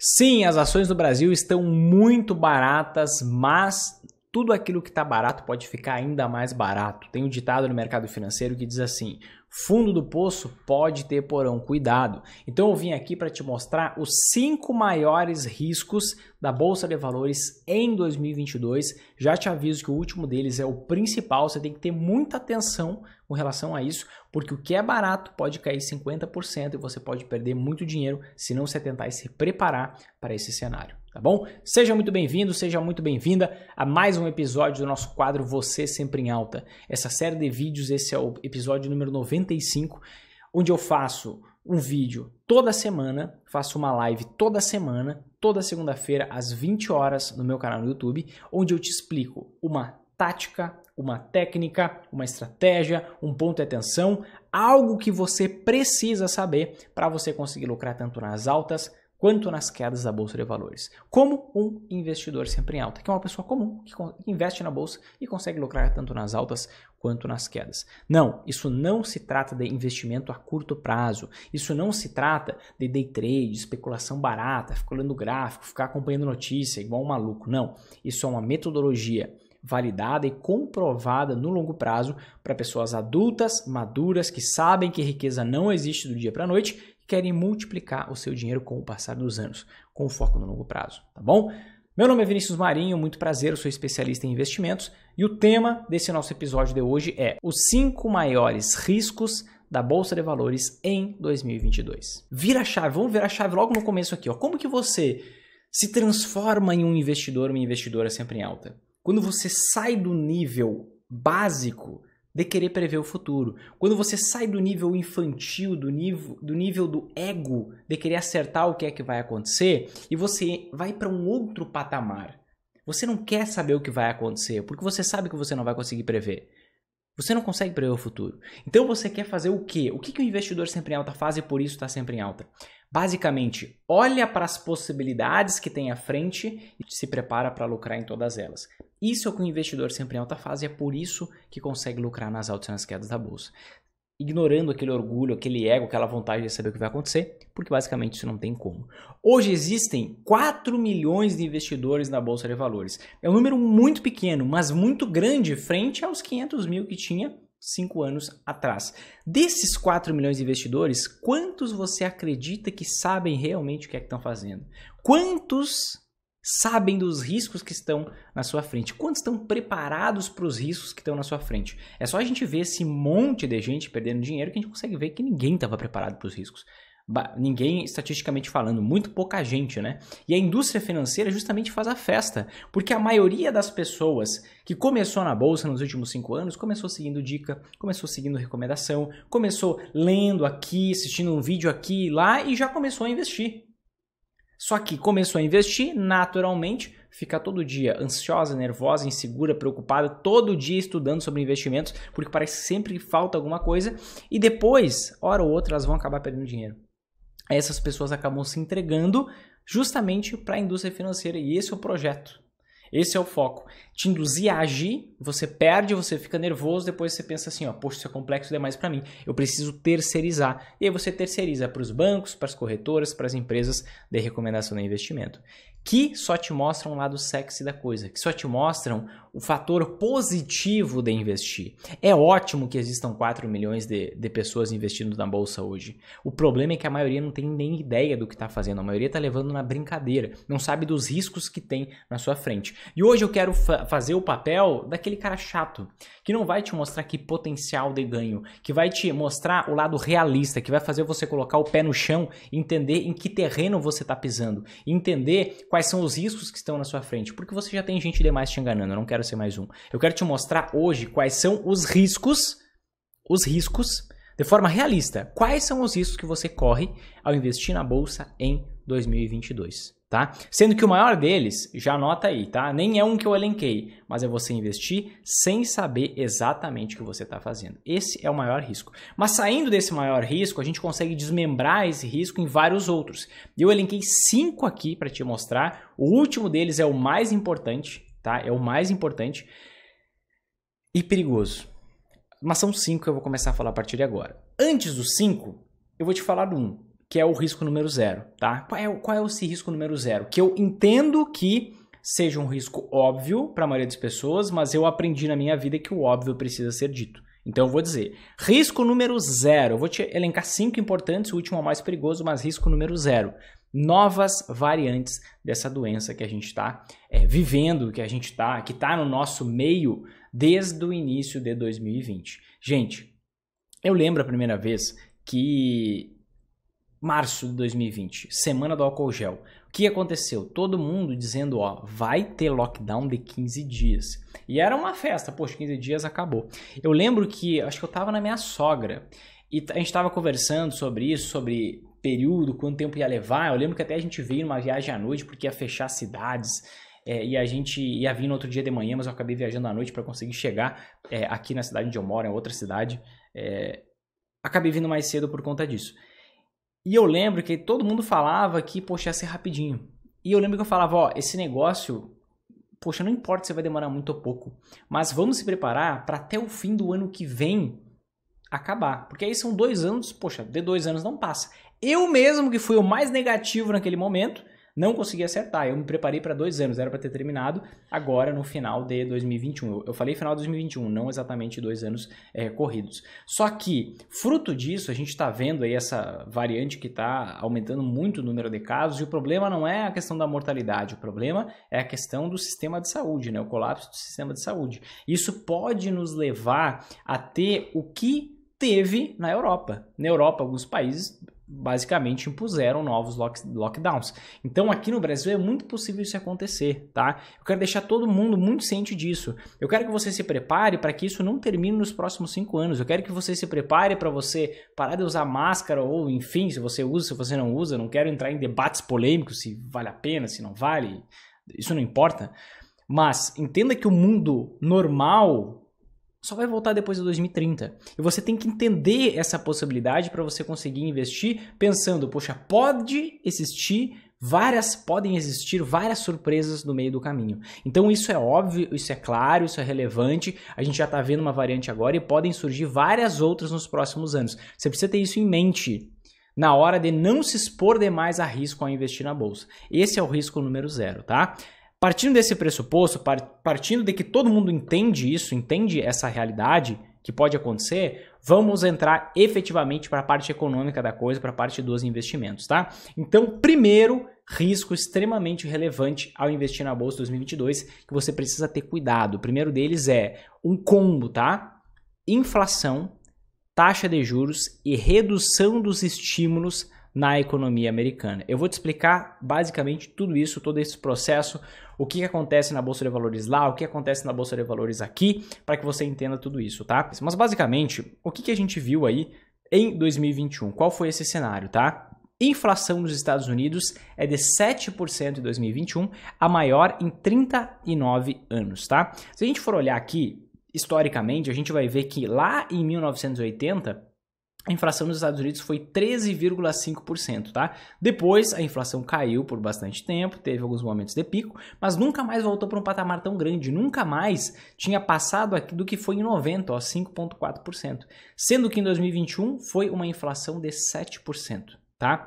Sim, as ações do Brasil estão muito baratas, mas tudo aquilo que está barato pode ficar ainda mais barato. Tem um ditado no mercado financeiro que diz assim: Fundo do poço pode ter porão, cuidado. Então eu vim aqui para te mostrar os cinco maiores riscos da bolsa de valores em 2022. Já te aviso que o último deles é o principal, você tem que ter muita atenção com relação a isso, porque o que é barato pode cair 50% e você pode perder muito dinheiro se não se atentar e se preparar para esse cenário tá bom? Seja muito bem-vindo, seja muito bem-vinda a mais um episódio do nosso quadro Você Sempre em Alta. Essa série de vídeos, esse é o episódio número 95, onde eu faço um vídeo toda semana, faço uma live toda semana, toda segunda-feira às 20 horas no meu canal no YouTube, onde eu te explico uma tática, uma técnica, uma estratégia, um ponto de atenção, algo que você precisa saber para você conseguir lucrar tanto nas altas quanto nas quedas da bolsa de valores, como um investidor sempre em alta, que é uma pessoa comum que investe na bolsa e consegue lucrar tanto nas altas quanto nas quedas. Não, isso não se trata de investimento a curto prazo. Isso não se trata de day trade, especulação barata, ficar olhando gráfico, ficar acompanhando notícia igual um maluco. Não, isso é uma metodologia validada e comprovada no longo prazo para pessoas adultas, maduras, que sabem que riqueza não existe do dia para a noite querem multiplicar o seu dinheiro com o passar dos anos, com foco no longo prazo, tá bom? Meu nome é Vinícius Marinho, muito prazer, eu sou especialista em investimentos e o tema desse nosso episódio de hoje é os cinco maiores riscos da Bolsa de Valores em 2022. Vira a chave, vamos virar a chave logo no começo aqui, ó. Como que você se transforma em um investidor, uma investidora sempre em alta? Quando você sai do nível básico de querer prever o futuro. Quando você sai do nível infantil, do nível do, nível do ego, de querer acertar o que é que vai acontecer, e você vai para um outro patamar. Você não quer saber o que vai acontecer, porque você sabe que você não vai conseguir prever. Você não consegue prever o futuro. Então você quer fazer o quê? O que, que o investidor sempre em alta faz e por isso está sempre em alta? Basicamente, olha para as possibilidades que tem à frente e se prepara para lucrar em todas elas. Isso é o que o investidor sempre em alta fase é por isso que consegue lucrar nas altas e nas quedas da bolsa. Ignorando aquele orgulho, aquele ego, aquela vontade de saber o que vai acontecer, porque basicamente isso não tem como. Hoje existem 4 milhões de investidores na Bolsa de Valores. É um número muito pequeno, mas muito grande frente aos 500 mil que tinha 5 anos atrás. Desses 4 milhões de investidores, quantos você acredita que sabem realmente o que é que estão fazendo? Quantos sabem dos riscos que estão na sua frente? Quantos estão preparados para os riscos que estão na sua frente? É só a gente ver esse monte de gente perdendo dinheiro que a gente consegue ver que ninguém estava preparado para os riscos. ninguém, estatisticamente falando, muito pouca gente, né? E a indústria financeira justamente faz a festa, porque a maioria das pessoas que começou na bolsa nos últimos cinco anos começou seguindo dica, começou seguindo recomendação, começou lendo aqui, assistindo um vídeo aqui e lá e já começou a investir. Só que começou a investir naturalmente, fica todo dia ansiosa, nervosa, insegura, preocupada, todo dia estudando sobre investimentos, porque parece que sempre falta alguma coisa e depois, hora ou outra, elas vão acabar perdendo dinheiro. Essas pessoas acabam se entregando justamente para a indústria financeira e esse é o projeto esse é o foco. Te induzir a agir, você perde, você fica nervoso, depois você pensa assim, ó, poxa, isso é complexo demais para mim, eu preciso terceirizar. E aí você terceiriza para os bancos, para as corretoras, para as empresas de recomendação de investimento que só te mostram o lado sexy da coisa, que só te mostram o fator positivo de investir. É ótimo que existam 4 milhões de, de pessoas investindo na bolsa hoje. O problema é que a maioria não tem nem ideia do que está fazendo, a maioria está levando na brincadeira, não sabe dos riscos que tem na sua frente. E hoje eu quero fa fazer o papel daquele cara chato, que não vai te mostrar que potencial de ganho, que vai te mostrar o lado realista, que vai fazer você colocar o pé no chão, entender em que terreno você está pisando, entender quais quais são os riscos que estão na sua frente, porque você já tem gente demais te enganando, eu não quero ser mais um. Eu quero te mostrar hoje quais são os riscos, os riscos de forma realista, quais são os riscos que você corre ao investir na bolsa em 2022, tá? Sendo que o maior deles, já anota aí, tá? Nem é um que eu elenquei, mas é você investir sem saber exatamente o que você está fazendo. Esse é o maior risco. Mas saindo desse maior risco, a gente consegue desmembrar esse risco em vários outros. Eu elenquei cinco aqui para te mostrar. O último deles é o mais importante, tá? É o mais importante e perigoso. Mas são cinco que eu vou começar a falar a partir de agora. Antes dos cinco, eu vou te falar do um, que é o risco número zero, tá? Qual é, qual é esse risco número zero? Que eu entendo que seja um risco óbvio para a maioria das pessoas, mas eu aprendi na minha vida que o óbvio precisa ser dito. Então eu vou dizer, risco número zero. Eu vou te elencar cinco importantes, o último é o mais perigoso, mas risco número zero. Novas variantes dessa doença que a gente está é, vivendo, que a gente está, que está no nosso meio desde o início de 2020. Gente, eu lembro a primeira vez que março de 2020, semana do álcool gel. O que aconteceu? Todo mundo dizendo, ó, vai ter lockdown de 15 dias. E era uma festa, poxa, 15 dias acabou. Eu lembro que, acho que eu tava na minha sogra, e a gente estava conversando sobre isso, sobre período, quanto tempo ia levar. Eu lembro que até a gente veio numa viagem à noite porque ia fechar cidades. É, e a gente ia vir no outro dia de manhã, mas eu acabei viajando à noite para conseguir chegar é, aqui na cidade onde eu moro, em outra cidade. É, acabei vindo mais cedo por conta disso. E eu lembro que todo mundo falava que, poxa, ia ser rapidinho. E eu lembro que eu falava, ó, esse negócio, poxa, não importa se vai demorar muito ou pouco, mas vamos se preparar para até o fim do ano que vem acabar. Porque aí são dois anos, poxa, de dois anos não passa. Eu mesmo, que fui o mais negativo naquele momento, não consegui acertar. Eu me preparei para dois anos, era para ter terminado agora no final de 2021. Eu falei final de 2021, não exatamente dois anos é, corridos. Só que, fruto disso, a gente está vendo aí essa variante que está aumentando muito o número de casos, e o problema não é a questão da mortalidade, o problema é a questão do sistema de saúde, né? o colapso do sistema de saúde. Isso pode nos levar a ter o que teve na Europa. Na Europa, alguns países basicamente impuseram novos lock lockdowns. Então aqui no Brasil é muito possível isso acontecer, tá? Eu quero deixar todo mundo muito ciente disso. Eu quero que você se prepare para que isso não termine nos próximos cinco anos. Eu quero que você se prepare para você parar de usar máscara ou enfim, se você usa, se você não usa. não quero entrar em debates polêmicos se vale a pena, se não vale. Isso não importa. Mas entenda que o mundo normal só vai voltar depois de 2030. E você tem que entender essa possibilidade para você conseguir investir pensando, poxa, pode existir várias podem existir várias surpresas no meio do caminho. Então isso é óbvio, isso é claro, isso é relevante. A gente já está vendo uma variante agora e podem surgir várias outras nos próximos anos. Você precisa ter isso em mente na hora de não se expor demais a risco ao investir na bolsa. Esse é o risco número zero, tá? Partindo desse pressuposto, partindo de que todo mundo entende isso, entende essa realidade que pode acontecer, vamos entrar efetivamente para a parte econômica da coisa, para a parte dos investimentos, tá? Então, primeiro, risco extremamente relevante ao investir na bolsa 2022 que você precisa ter cuidado. O primeiro deles é um combo, tá? Inflação, taxa de juros e redução dos estímulos na economia americana. Eu vou te explicar basicamente tudo isso, todo esse processo, o que acontece na bolsa de valores lá, o que acontece na bolsa de valores aqui, para que você entenda tudo isso, tá? Mas basicamente, o que, que a gente viu aí em 2021? Qual foi esse cenário, tá? Inflação nos Estados Unidos é de 7% em 2021, a maior em 39 anos, tá? Se a gente for olhar aqui historicamente, a gente vai ver que lá em 1980 a inflação nos Estados Unidos foi 13,5%, tá? Depois a inflação caiu por bastante tempo, teve alguns momentos de pico, mas nunca mais voltou para um patamar tão grande, nunca mais tinha passado aqui do que foi em 90, ó, 5.4%, sendo que em 2021 foi uma inflação de 7%, tá?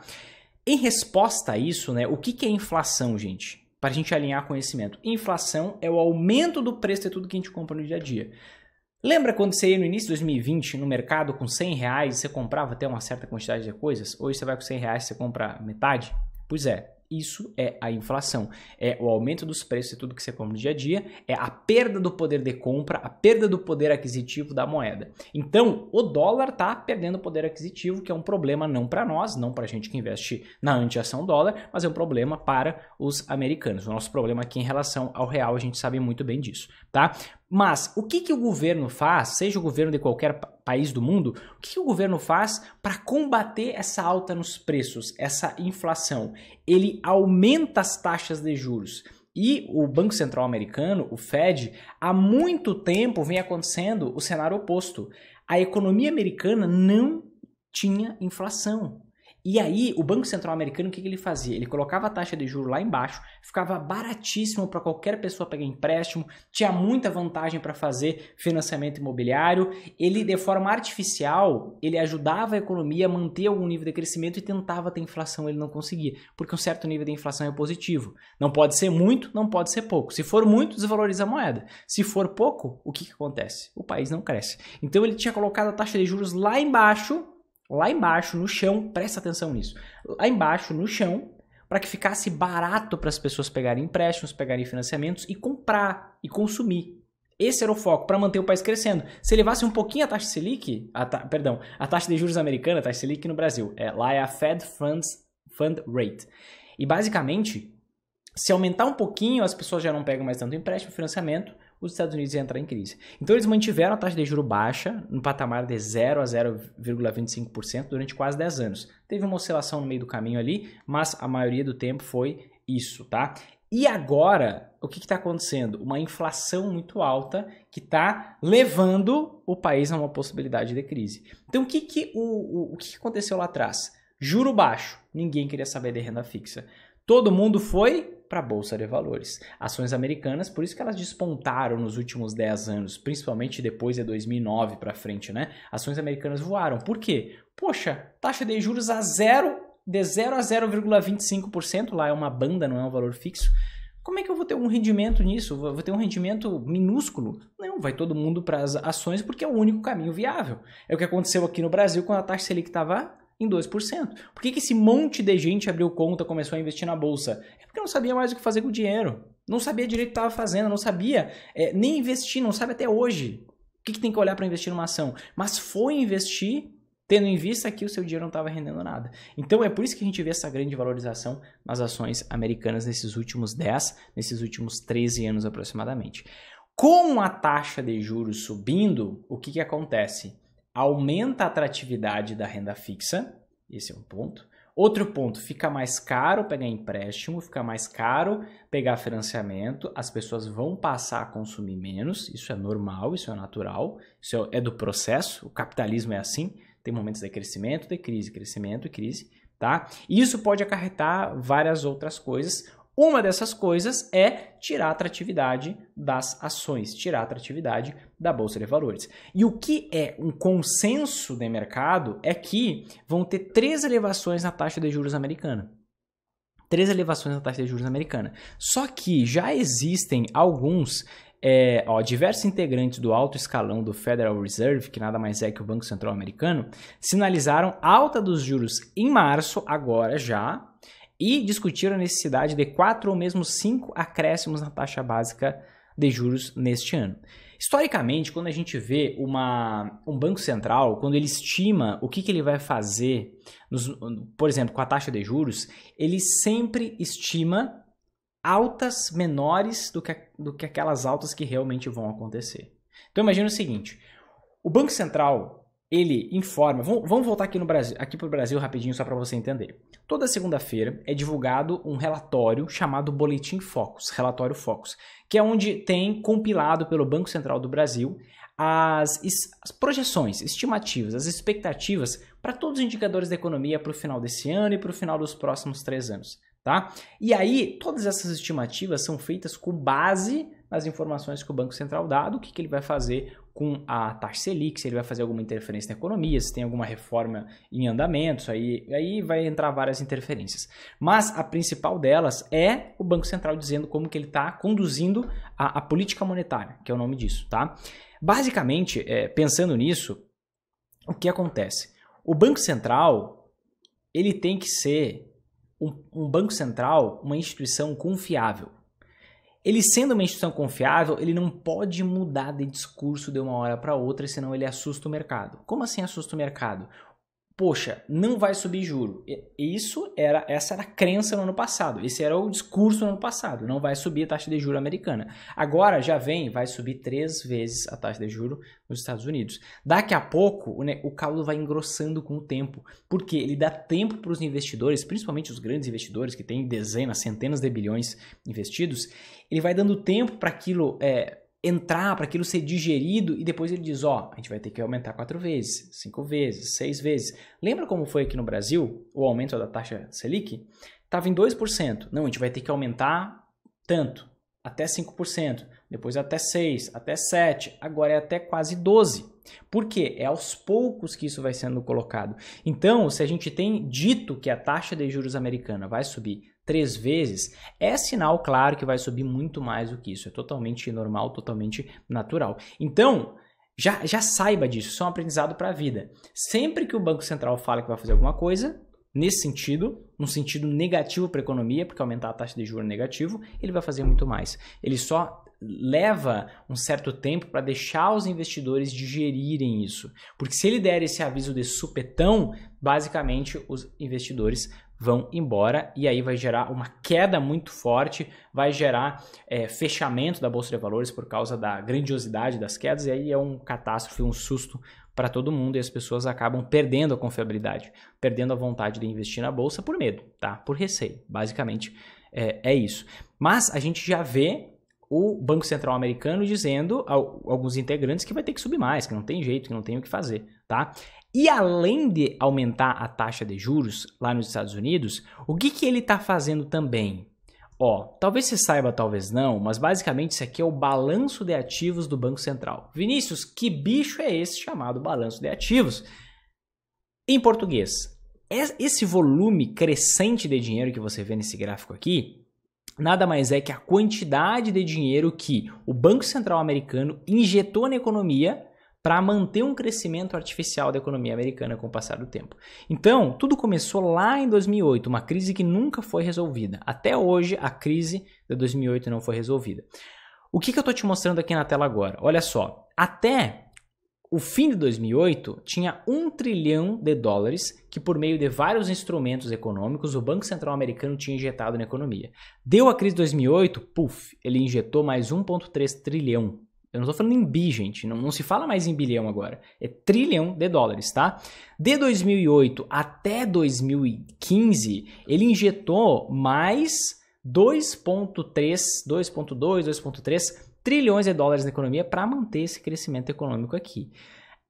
Em resposta a isso, né, o que, que é inflação, gente? Para a gente alinhar conhecimento. Inflação é o aumento do preço de tudo que a gente compra no dia a dia. Lembra quando você ia no início de 2020 no mercado com 100 reais e você comprava até uma certa quantidade de coisas? Hoje você vai com 100 reais e você compra metade? Pois é, isso é a inflação. É o aumento dos preços de tudo que você compra no dia a dia, é a perda do poder de compra, a perda do poder aquisitivo da moeda. Então, o dólar está perdendo o poder aquisitivo, que é um problema não para nós, não para a gente que investe na antiação dólar, mas é um problema para os americanos. O nosso problema aqui em relação ao real, a gente sabe muito bem disso, tá? Mas o que, que o governo faz, seja o governo de qualquer país do mundo, o que, que o governo faz para combater essa alta nos preços, essa inflação? Ele aumenta as taxas de juros. E o Banco Central Americano, o Fed, há muito tempo vem acontecendo o cenário oposto. A economia americana não tinha inflação. E aí, o Banco Central americano, o que, que ele fazia? Ele colocava a taxa de juros lá embaixo, ficava baratíssimo para qualquer pessoa pegar empréstimo, tinha muita vantagem para fazer financiamento imobiliário. Ele, de forma artificial, ele ajudava a economia a manter algum nível de crescimento e tentava ter inflação, ele não conseguia, porque um certo nível de inflação é positivo. Não pode ser muito, não pode ser pouco. Se for muito, desvaloriza a moeda. Se for pouco, o que, que acontece? O país não cresce. Então, ele tinha colocado a taxa de juros lá embaixo lá embaixo no chão, presta atenção nisso. Lá embaixo no chão, para que ficasse barato para as pessoas pegarem empréstimos, pegarem financiamentos e comprar e consumir. Esse era o foco para manter o país crescendo. Se elevasse um pouquinho a taxa Selic, a ta, perdão, a taxa de juros americana, a taxa Selic no Brasil, é, lá é a Fed Funds Fund Rate. E basicamente, se aumentar um pouquinho, as pessoas já não pegam mais tanto empréstimo, financiamento, os Estados Unidos iam entrar em crise. Então eles mantiveram a taxa de juro baixa, no patamar de 0 a 0,25% durante quase 10 anos. Teve uma oscilação no meio do caminho ali, mas a maioria do tempo foi isso, tá? E agora, o que está acontecendo? Uma inflação muito alta que está levando o país a uma possibilidade de crise. Então, o que, que, o, o, o que aconteceu lá atrás? Juro baixo, ninguém queria saber de renda fixa. Todo mundo foi para a bolsa de valores. Ações americanas, por isso que elas despontaram nos últimos 10 anos, principalmente depois de 2009 para frente, né? Ações americanas voaram. Por quê? Poxa, taxa de juros a zero, de 0 a 0,25%, lá é uma banda, não é um valor fixo. Como é que eu vou ter um rendimento nisso? Vou ter um rendimento minúsculo? Não, vai todo mundo para as ações porque é o único caminho viável. É o que aconteceu aqui no Brasil quando a taxa Selic estava em 2%. Por que, que esse monte de gente abriu conta, começou a investir na bolsa? É porque não sabia mais o que fazer com o dinheiro. Não sabia direito o que estava fazendo, não sabia é, nem investir, não sabe até hoje o que, que tem que olhar para investir numa ação. Mas foi investir tendo em vista que o seu dinheiro não estava rendendo nada. Então é por isso que a gente vê essa grande valorização nas ações americanas nesses últimos 10, nesses últimos 13 anos aproximadamente. Com a taxa de juros subindo, o que, que acontece? aumenta a atratividade da renda fixa, esse é um ponto. Outro ponto, fica mais caro pegar empréstimo, fica mais caro pegar financiamento, as pessoas vão passar a consumir menos, isso é normal, isso é natural, isso é do processo, o capitalismo é assim, tem momentos de crescimento, de crise, crescimento e crise, tá? Isso pode acarretar várias outras coisas, uma dessas coisas é tirar a atratividade das ações, tirar a atratividade da bolsa de valores. E o que é um consenso de mercado é que vão ter três elevações na taxa de juros americana três elevações na taxa de juros americana. Só que já existem alguns, é, ó, diversos integrantes do alto escalão do Federal Reserve, que nada mais é que o Banco Central Americano, sinalizaram alta dos juros em março, agora já, e discutiram a necessidade de quatro ou mesmo cinco acréscimos na taxa básica de juros neste ano. Historicamente, quando a gente vê uma, um banco central, quando ele estima o que, que ele vai fazer, nos, por exemplo, com a taxa de juros, ele sempre estima altas menores do que, do que aquelas altas que realmente vão acontecer. Então imagine o seguinte: o Banco Central ele informa. Vamos, voltar aqui no Brasil, aqui para o Brasil rapidinho só para você entender. Toda segunda-feira é divulgado um relatório chamado Boletim Focus, relatório Focus, que é onde tem compilado pelo Banco Central do Brasil as, as projeções, estimativas, as expectativas para todos os indicadores da economia para o final desse ano e para o final dos próximos três anos, tá? E aí todas essas estimativas são feitas com base nas informações que o Banco Central dá, do que, que ele vai fazer com a taxa Selic, se ele vai fazer alguma interferência na economia, se tem alguma reforma em andamento, isso aí, aí vai entrar várias interferências. Mas a principal delas é o Banco Central dizendo como que ele está conduzindo a, a, política monetária, que é o nome disso, tá? Basicamente, é, pensando nisso, o que acontece? O Banco Central, ele tem que ser um, um Banco Central, uma instituição confiável. Ele sendo uma instituição confiável, ele não pode mudar de discurso de uma hora para outra, senão ele assusta o mercado. Como assim assusta o mercado? poxa, não vai subir juro. Isso era essa era a crença no ano passado. Esse era o discurso no ano passado, não vai subir a taxa de juro americana. Agora já vem, vai subir três vezes a taxa de juro nos Estados Unidos. Daqui a pouco, o, né, o caldo vai engrossando com o tempo, porque ele dá tempo para os investidores, principalmente os grandes investidores que têm dezenas, centenas de bilhões investidos, ele vai dando tempo para aquilo é, entrar, para aquilo ser digerido e depois ele diz, ó, oh, a gente vai ter que aumentar quatro vezes, cinco vezes, seis vezes. Lembra como foi aqui no Brasil o aumento da taxa Selic? Estava em 2%. Não, a gente vai ter que aumentar tanto, até 5%, depois até 6, até 7, agora é até quase 12. Por quê? É aos poucos que isso vai sendo colocado. Então, se a gente tem dito que a taxa de juros americana vai subir três vezes, é sinal claro que vai subir muito mais do que isso. É totalmente normal, totalmente natural. Então, já, já saiba disso, isso é um aprendizado para a vida. Sempre que o Banco Central fala que vai fazer alguma coisa, nesse sentido, num sentido negativo para a economia, porque aumentar a taxa de juros é negativo, ele vai fazer muito mais. Ele só leva um certo tempo para deixar os investidores digerirem isso. Porque se ele der esse aviso de supetão, basicamente os investidores vão embora e aí vai gerar uma queda muito forte, vai gerar é, fechamento da bolsa de valores por causa da grandiosidade das quedas e aí é um catástrofe, um susto para todo mundo e as pessoas acabam perdendo a confiabilidade, perdendo a vontade de investir na bolsa por medo, tá? Por receio, basicamente é, é isso. Mas a gente já vê o Banco Central americano dizendo a alguns integrantes que vai ter que subir mais, que não tem jeito, que não tem o que fazer, tá? E além de aumentar a taxa de juros lá nos Estados Unidos, o que, que ele está fazendo também? Ó, talvez você saiba, talvez não, mas basicamente isso aqui é o balanço de ativos do Banco Central. Vinícius, que bicho é esse chamado balanço de ativos? Em português, esse volume crescente de dinheiro que você vê nesse gráfico aqui, nada mais é que a quantidade de dinheiro que o Banco Central americano injetou na economia para manter um crescimento artificial da economia americana com o passar do tempo. Então, tudo começou lá em 2008, uma crise que nunca foi resolvida. Até hoje, a crise de 2008 não foi resolvida. O que, que eu estou te mostrando aqui na tela agora? Olha só, até o fim de 2008 tinha um trilhão de dólares que, por meio de vários instrumentos econômicos, o Banco Central americano tinha injetado na economia. Deu a crise de 2008, puf, ele injetou mais 1,3 trilhão eu não estou falando em bi, gente. Não, não se fala mais em bilhão agora. É trilhão de dólares, tá? De 2008 até 2015, ele injetou mais 2,3, 2,2, 2,3 trilhões de dólares na economia para manter esse crescimento econômico aqui.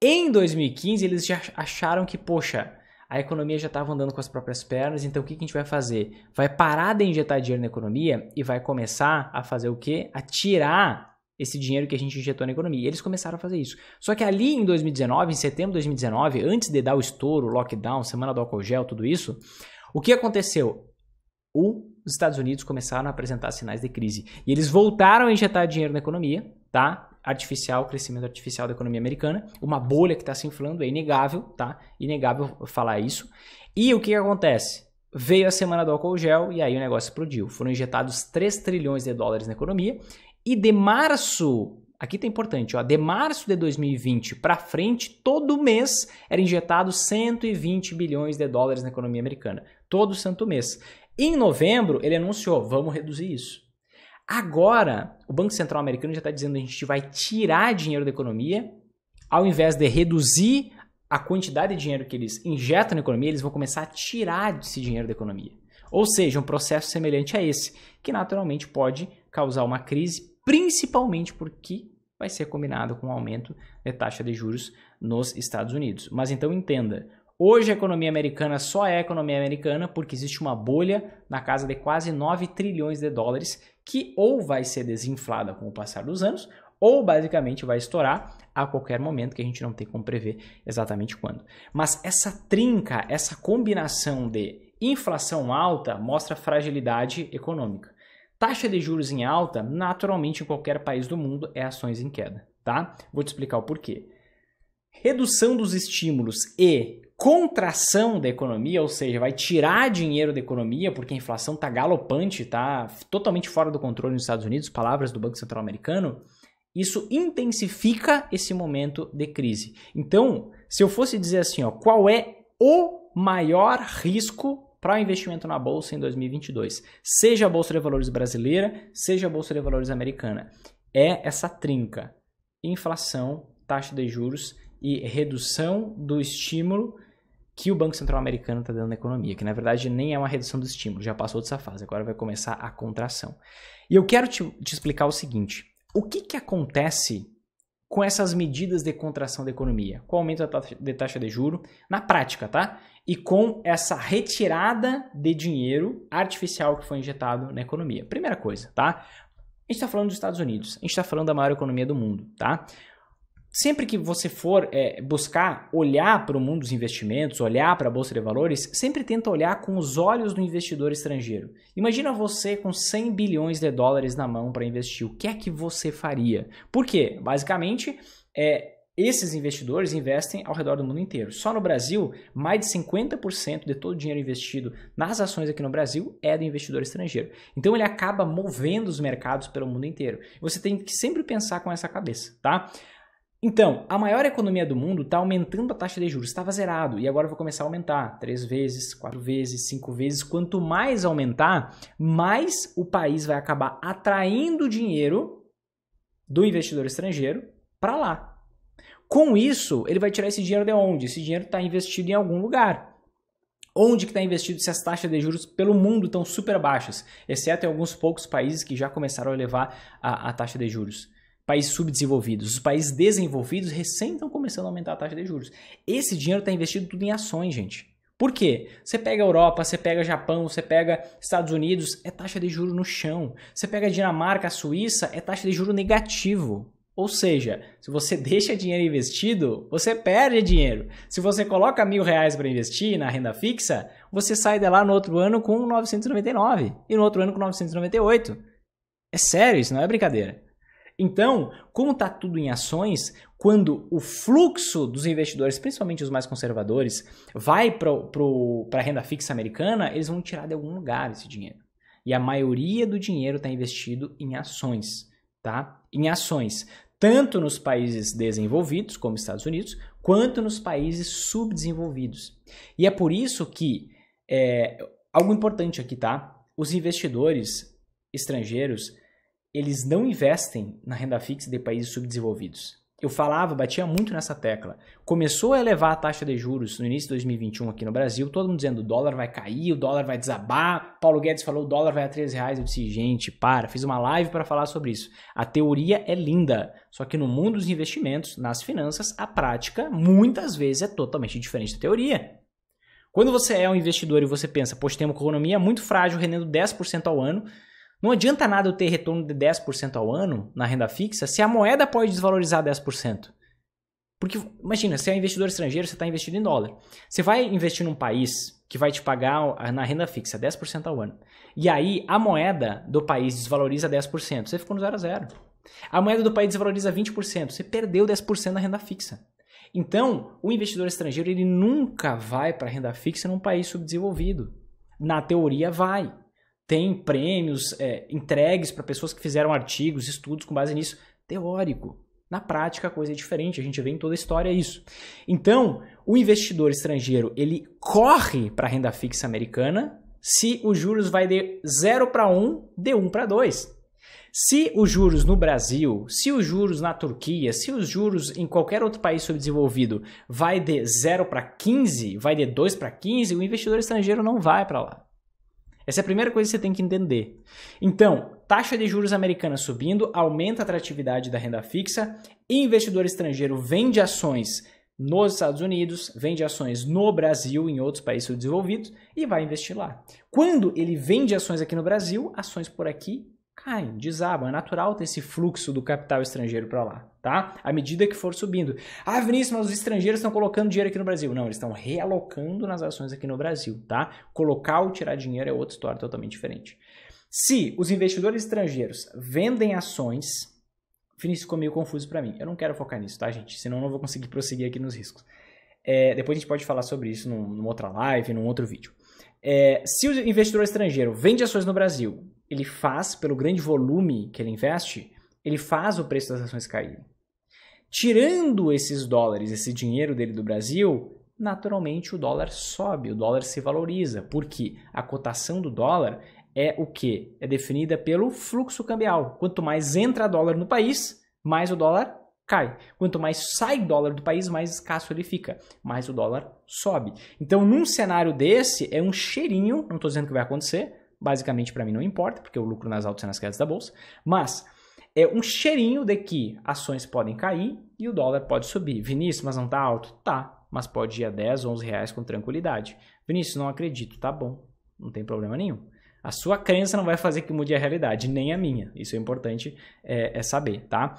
Em 2015, eles já acharam que, poxa, a economia já estava andando com as próprias pernas, então o que, que, a gente vai fazer? Vai parar de injetar dinheiro na economia e vai começar a fazer o quê? A tirar esse dinheiro que a gente injetou na economia. E eles começaram a fazer isso. Só que ali em 2019, em setembro de 2019, antes de dar o estouro, o lockdown, semana do álcool gel, tudo isso, o que aconteceu? Os Estados Unidos começaram a apresentar sinais de crise. E eles voltaram a injetar dinheiro na economia, tá? Artificial, crescimento artificial da economia americana, uma bolha que está se inflando, é inegável, tá? Inegável falar isso. E o que, que acontece? Veio a semana do álcool gel e aí o negócio explodiu. Foram injetados 3 trilhões de dólares na economia e de março, aqui tá importante, ó, de março de 2020 para frente, todo mês era injetado 120 bilhões de dólares na economia americana, todo santo mês. Em novembro, ele anunciou, vamos reduzir isso. Agora, o Banco Central americano já está dizendo que a gente vai tirar dinheiro da economia, ao invés de reduzir a quantidade de dinheiro que eles injetam na economia, eles vão começar a tirar esse dinheiro da economia. Ou seja, um processo semelhante a esse, que naturalmente pode causar uma crise principalmente porque vai ser combinado com o um aumento de taxa de juros nos Estados Unidos. Mas então entenda, Hoje a economia americana só é economia americana porque existe uma bolha na casa de quase 9 trilhões de dólares que ou vai ser desinflada com o passar dos anos ou basicamente vai estourar a qualquer momento que a gente não tem como prever exatamente quando. Mas essa trinca, essa combinação de inflação alta mostra fragilidade econômica. Taxa de juros em alta, naturalmente em qualquer país do mundo, é ações em queda, tá? Vou te explicar o porquê. Redução dos estímulos e contração da economia, ou seja, vai tirar dinheiro da economia porque a inflação está galopante, está totalmente fora do controle nos Estados Unidos, palavras do Banco Central Americano. Isso intensifica esse momento de crise. Então, se eu fosse dizer assim, ó, qual é o maior risco para o investimento na bolsa em 2022, seja a bolsa de valores brasileira, seja a bolsa de valores americana. É essa trinca: inflação, taxa de juros e redução do estímulo que o Banco Central Americano está dando na economia, que na verdade nem é uma redução do estímulo, já passou dessa fase, agora vai começar a contração. E eu quero te, te explicar o seguinte: o que, que acontece com essas medidas de contração da economia, com o aumento da taxa de juro na prática, tá? E com essa retirada de dinheiro artificial que foi injetado na economia. Primeira coisa, tá? A gente está falando dos Estados Unidos, a gente está falando da maior economia do mundo, tá? sempre que você for é, buscar olhar para o mundo dos investimentos, olhar para a bolsa de valores, sempre tenta olhar com os olhos do investidor estrangeiro. Imagina você com 100 bilhões de dólares na mão para investir. O que é que você faria? Por quê? Basicamente, é, esses investidores investem ao redor do mundo inteiro. Só no Brasil, mais de 50% de todo o dinheiro investido nas ações aqui no Brasil é do investidor estrangeiro. Então ele acaba movendo os mercados pelo mundo inteiro. Você tem que sempre pensar com essa cabeça, tá? Então, a maior economia do mundo está aumentando a taxa de juros, estava zerado e agora vai começar a aumentar três vezes, quatro vezes, cinco vezes. Quanto mais aumentar, mais o país vai acabar atraindo dinheiro do investidor estrangeiro para lá. Com isso, ele vai tirar esse dinheiro de onde? Esse dinheiro está investido em algum lugar. Onde que está investido se as taxas de juros pelo mundo estão super baixas, exceto em alguns poucos países que já começaram a elevar a, a taxa de juros? países subdesenvolvidos. Os países desenvolvidos recém estão começando a aumentar a taxa de juros. Esse dinheiro está investido tudo em ações, gente. Por quê? Você pega Europa, você pega Japão, você pega Estados Unidos, é taxa de juro no chão. Você pega Dinamarca, Suíça, é taxa de juro negativo. Ou seja, se você deixa dinheiro investido, você perde dinheiro. Se você coloca mil reais para investir na renda fixa, você sai de lá no outro ano com 999 e no outro ano com 998. É sério, isso não é brincadeira. Então, como está tudo em ações, quando o fluxo dos investidores, principalmente os mais conservadores, vai para a renda fixa americana, eles vão tirar de algum lugar esse dinheiro. E a maioria do dinheiro está investido em ações, tá? Em ações, tanto nos países desenvolvidos, como Estados Unidos, quanto nos países subdesenvolvidos. E é por isso que é, algo importante aqui, tá? Os investidores estrangeiros eles não investem na renda fixa de países subdesenvolvidos. Eu falava, batia muito nessa tecla. Começou a elevar a taxa de juros no início de 2021 aqui no Brasil, todo mundo dizendo o dólar vai cair, o dólar vai desabar. Paulo Guedes falou o dólar vai a 13 reais. Eu disse, gente, para, fiz uma live para falar sobre isso. A teoria é linda, só que no mundo dos investimentos, nas finanças, a prática muitas vezes é totalmente diferente da teoria. Quando você é um investidor e você pensa, poxa, tem uma economia muito frágil rendendo 10% ao ano, não adianta nada eu ter retorno de 10% ao ano na renda fixa se a moeda pode desvalorizar 10%. Porque, imagina, se é um investidor estrangeiro, você está investindo em dólar. Você vai investir num país que vai te pagar na renda fixa 10% ao ano. E aí a moeda do país desvaloriza 10%. Você ficou no zero a zero. A moeda do país desvaloriza 20%. Você perdeu 10% na renda fixa. Então, o investidor estrangeiro ele nunca vai para renda fixa num país subdesenvolvido. Na teoria, vai tem prêmios é, entregues para pessoas que fizeram artigos, estudos com base nisso, teórico. Na prática a coisa é diferente, a gente vê em toda a história isso. Então, o investidor estrangeiro, ele corre para a renda fixa americana se os juros vai de 0 para 1, de 1 para 2. Se os juros no Brasil, se os juros na Turquia, se os juros em qualquer outro país subdesenvolvido vai de 0 para 15, vai de 2 para 15, o investidor estrangeiro não vai para lá. Essa é a primeira coisa que você tem que entender. Então, taxa de juros americana subindo aumenta a atratividade da renda fixa, investidor estrangeiro vende ações nos Estados Unidos, vende ações no Brasil, em outros países desenvolvidos e vai investir lá. Quando ele vende ações aqui no Brasil, ações por aqui caem, desabam. É natural ter esse fluxo do capital estrangeiro para lá, tá? À medida que for subindo. Ah, Vinícius, mas os estrangeiros estão colocando dinheiro aqui no Brasil. Não, eles estão realocando nas ações aqui no Brasil, tá? Colocar ou tirar dinheiro é outra história totalmente diferente. Se os investidores estrangeiros vendem ações, Vinícius ficou meio confuso para mim. Eu não quero focar nisso, tá, gente? Senão eu não vou conseguir prosseguir aqui nos riscos. É, depois a gente pode falar sobre isso num, numa outra live, num outro vídeo. É, se o investidor estrangeiro vende ações no Brasil, ele faz, pelo grande volume que ele investe, ele faz o preço das ações cair. Tirando esses dólares, esse dinheiro dele do Brasil, naturalmente o dólar sobe, o dólar se valoriza, porque a cotação do dólar é o que? É definida pelo fluxo cambial. Quanto mais entra dólar no país, mais o dólar cai. Quanto mais sai dólar do país, mais escasso ele fica, mais o dólar sobe. Então, num cenário desse, é um cheirinho, não estou dizendo que vai acontecer, basicamente para mim não importa, porque eu lucro nas altas e nas quedas da bolsa, mas é um cheirinho de que ações podem cair e o dólar pode subir. Vinícius, mas não está alto? Tá, mas pode ir a 10, 11 reais com tranquilidade. Vinícius, não acredito, tá bom, não tem problema nenhum. A sua crença não vai fazer que mude a realidade, nem a minha. Isso é importante é, é saber, tá?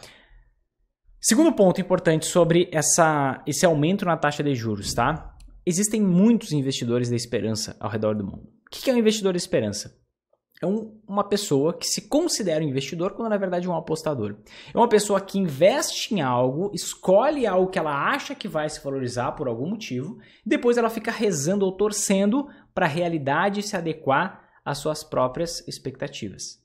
Segundo ponto importante sobre essa, esse aumento na taxa de juros, tá? Existem muitos investidores da esperança ao redor do mundo. O que é um investidor da esperança? É um, uma pessoa que se considera um investidor quando na verdade é um apostador. É uma pessoa que investe em algo, escolhe algo que ela acha que vai se valorizar por algum motivo, depois ela fica rezando ou torcendo para a realidade se adequar às suas próprias expectativas.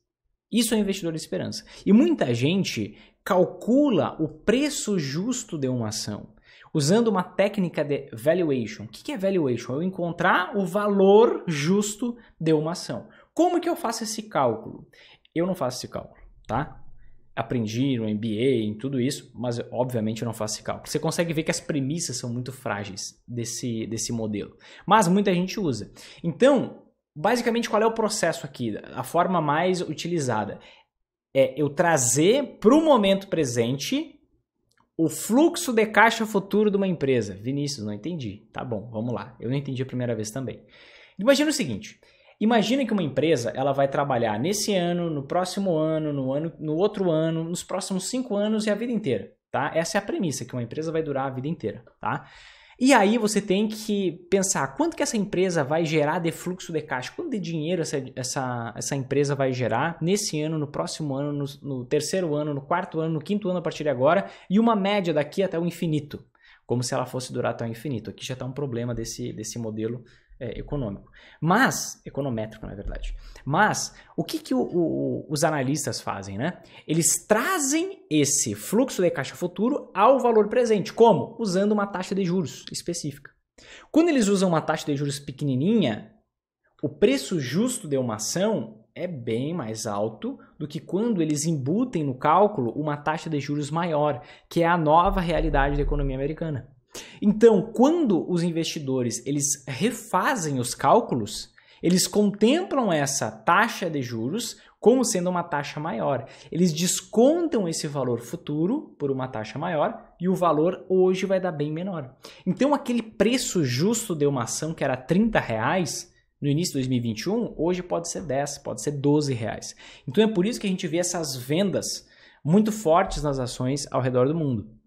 Isso é um investidor de esperança. E muita gente calcula o preço justo de uma ação usando uma técnica de valuation. O que é valuation? Eu encontrar o valor justo de uma ação. Como que eu faço esse cálculo? Eu não faço esse cálculo, tá? Aprendi no MBA, em tudo isso, mas obviamente eu não faço esse cálculo. Você consegue ver que as premissas são muito frágeis desse, desse modelo, mas muita gente usa. Então, basicamente, qual é o processo aqui? A forma mais utilizada é eu trazer para o momento presente o fluxo de caixa futuro de uma empresa. Vinícius, não entendi. Tá bom, vamos lá. Eu não entendi a primeira vez também. Imagina o seguinte: imagina que uma empresa ela vai trabalhar nesse ano, no próximo ano, no ano, no outro ano, nos próximos cinco anos e a vida inteira, tá? Essa é a premissa que uma empresa vai durar a vida inteira, tá? E aí você tem que pensar quanto que essa empresa vai gerar de fluxo de caixa, quanto de dinheiro essa, essa, essa empresa vai gerar nesse ano, no próximo ano, no, no terceiro ano, no quarto ano, no quinto ano a partir de agora, e uma média daqui até o infinito, como se ela fosse durar até o infinito. Aqui já está um problema desse, desse modelo é, econômico. Mas, econométrico, na verdade. Mas, o que, que o, o, os analistas fazem, né? Eles trazem esse fluxo de caixa futuro ao valor presente. Como? Usando uma taxa de juros específica. Quando eles usam uma taxa de juros pequenininha, o preço justo de uma ação é bem mais alto do que quando eles embutem no cálculo uma taxa de juros maior, que é a nova realidade da economia americana. Então, quando os investidores eles refazem os cálculos, eles contemplam essa taxa de juros como sendo uma taxa maior. Eles descontam esse valor futuro por uma taxa maior e o valor hoje vai dar bem menor. Então, aquele preço justo de uma ação que era 30 reais no início de 2021, hoje pode ser 10, pode ser 12 reais. Então, é por isso que a gente vê essas vendas muito fortes nas ações ao redor do mundo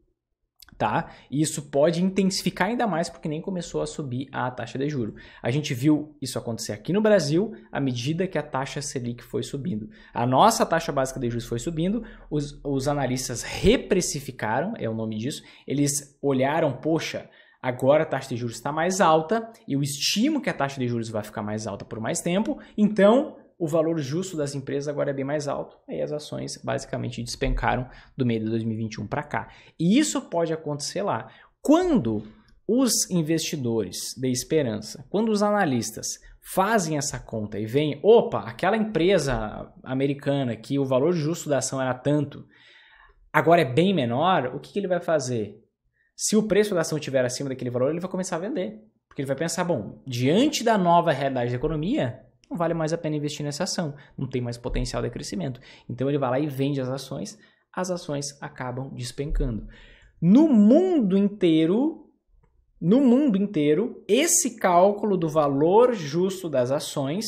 tá? E isso pode intensificar ainda mais porque nem começou a subir a taxa de juro. A gente viu isso acontecer aqui no Brasil à medida que a taxa Selic foi subindo. A nossa taxa básica de juros foi subindo, os, os analistas reprecificaram, é o nome disso, eles olharam, poxa, Agora a taxa de juros está mais alta, eu estimo que a taxa de juros vai ficar mais alta por mais tempo, então o valor justo das empresas agora é bem mais alto, aí as ações basicamente despencaram do meio de 2021 para cá. E isso pode acontecer lá. Quando os investidores de esperança, quando os analistas fazem essa conta e veem, opa, aquela empresa americana que o valor justo da ação era tanto, agora é bem menor, o que, que ele vai fazer? Se o preço da ação estiver acima daquele valor, ele vai começar a vender. Porque ele vai pensar, bom, diante da nova realidade da economia, não vale mais a pena investir nessa ação, não tem mais potencial de crescimento. Então ele vai lá e vende as ações, as ações acabam despencando. No mundo inteiro, no mundo inteiro, esse cálculo do valor justo das ações,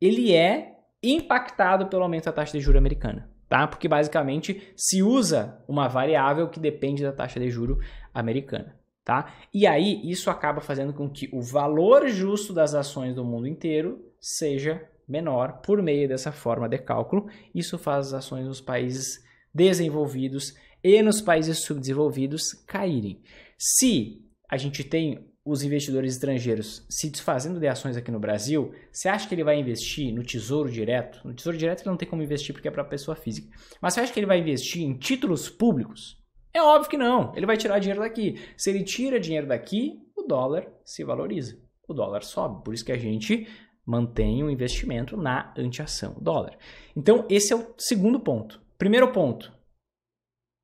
ele é impactado pelo aumento da taxa de juro americana, tá? Porque basicamente se usa uma variável que depende da taxa de juro americana, tá? E aí isso acaba fazendo com que o valor justo das ações do mundo inteiro seja menor por meio dessa forma de cálculo. Isso faz as ações nos países desenvolvidos e nos países subdesenvolvidos caírem. Se a gente tem os investidores estrangeiros se desfazendo de ações aqui no Brasil, você acha que ele vai investir no Tesouro Direto? No Tesouro Direto ele não tem como investir porque é para pessoa física. Mas você acha que ele vai investir em títulos públicos? É óbvio que não. Ele vai tirar dinheiro daqui. Se ele tira dinheiro daqui, o dólar se valoriza. O dólar sobe. Por isso que a gente mantém o investimento na antiação dólar. Então, esse é o segundo ponto. Primeiro ponto,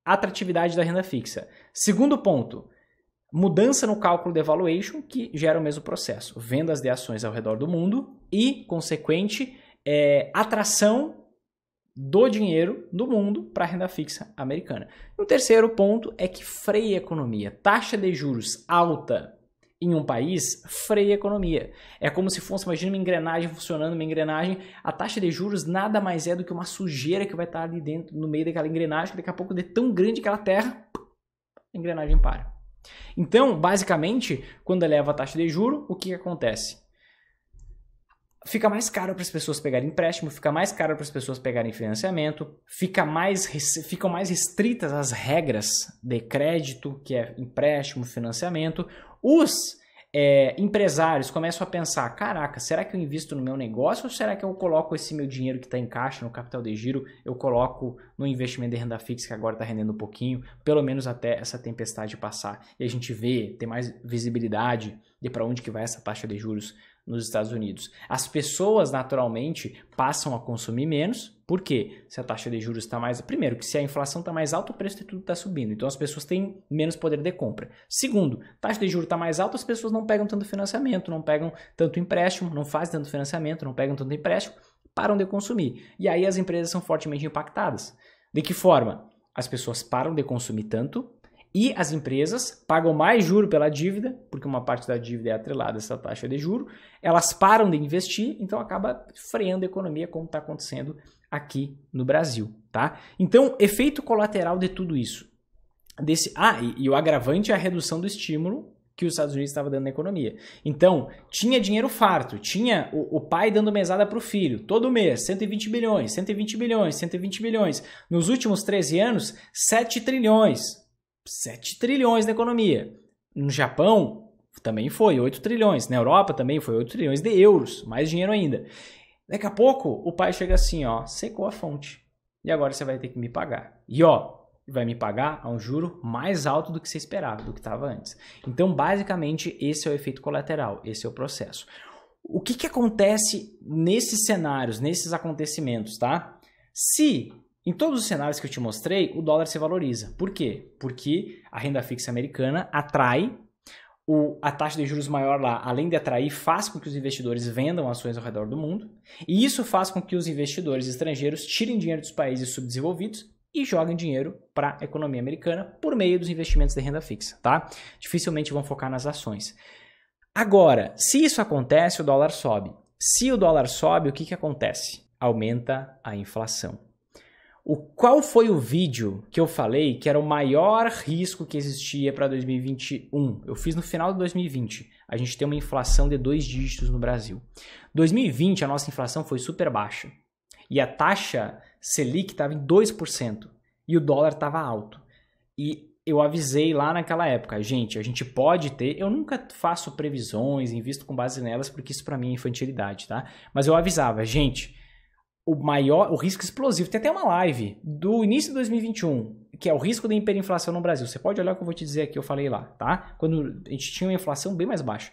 atratividade da renda fixa. Segundo ponto, mudança no cálculo de valuation, que gera o mesmo processo. Vendas de ações ao redor do mundo e, consequente, é, atração do dinheiro do mundo para a renda fixa americana. E o terceiro ponto é que freia a economia. Taxa de juros alta em um país freia a economia. É como se fosse, imagina uma engrenagem funcionando, uma engrenagem. A taxa de juros nada mais é do que uma sujeira que vai estar ali dentro, no meio daquela engrenagem, que daqui a pouco de tão grande que terra, a engrenagem para. Então, basicamente, quando eleva a taxa de juro, o que acontece? Fica mais caro para as pessoas pegarem empréstimo, fica mais caro para as pessoas pegarem financiamento, fica mais, ficam mais restritas as regras de crédito, que é empréstimo, financiamento, os é, empresários começam a pensar: caraca, será que eu invisto no meu negócio ou será que eu coloco esse meu dinheiro que está em caixa, no capital de giro, eu coloco no investimento de renda fixa que agora está rendendo um pouquinho, pelo menos até essa tempestade passar e a gente vê, ter mais visibilidade de para onde que vai essa taxa de juros nos Estados Unidos. As pessoas naturalmente passam a consumir menos, por quê? Se a taxa de juros está mais. Primeiro, que se a inflação está mais alta, o preço de tudo está subindo. Então as pessoas têm menos poder de compra. Segundo, taxa de juros está mais alta, as pessoas não pegam tanto financiamento, não pegam tanto empréstimo, não fazem tanto financiamento, não pegam tanto empréstimo, param de consumir. E aí as empresas são fortemente impactadas. De que forma? As pessoas param de consumir tanto e as empresas pagam mais juro pela dívida, porque uma parte da dívida é atrelada a essa taxa de juro, elas param de investir, então acaba freando a economia, como está acontecendo aqui no Brasil, tá? Então, efeito colateral de tudo isso. Desse, ah, e, e o agravante é a redução do estímulo que os Estados Unidos estava dando na economia. Então, tinha dinheiro farto, tinha o, o pai dando mesada para o filho, todo mês, 120 bilhões, 120 bilhões, 120 bilhões. Nos últimos 13 anos, 7 trilhões. 7 trilhões na economia. No Japão, também foi 8 trilhões. Na Europa também foi 8 trilhões de euros, mais dinheiro ainda. Daqui a pouco o pai chega assim, ó, secou a fonte. E agora você vai ter que me pagar. E ó, vai me pagar a um juro mais alto do que você esperava, do que estava antes. Então, basicamente, esse é o efeito colateral, esse é o processo. O que, que acontece nesses cenários, nesses acontecimentos, tá? Se em todos os cenários que eu te mostrei, o dólar se valoriza. Por quê? Porque a renda fixa americana atrai o, a taxa de juros maior lá, além de atrair, faz com que os investidores vendam ações ao redor do mundo, e isso faz com que os investidores estrangeiros tirem dinheiro dos países subdesenvolvidos e joguem dinheiro para a economia americana por meio dos investimentos de renda fixa, tá? Dificilmente vão focar nas ações. Agora, se isso acontece, o dólar sobe. Se o dólar sobe, o que, que acontece? Aumenta a inflação. O qual foi o vídeo que eu falei que era o maior risco que existia para 2021? Eu fiz no final de 2020. A gente tem uma inflação de dois dígitos no Brasil. 2020 a nossa inflação foi super baixa e a taxa Selic estava em 2% e o dólar estava alto. E eu avisei lá naquela época, gente, a gente pode ter, eu nunca faço previsões, invisto com base nelas porque isso para mim é infantilidade, tá? Mas eu avisava, gente, o maior, o risco explosivo. Tem até uma live do início de 2021, que é o risco da hiperinflação no Brasil. Você pode olhar o que eu vou te dizer aqui, eu falei lá, tá? Quando a gente tinha uma inflação bem mais baixa.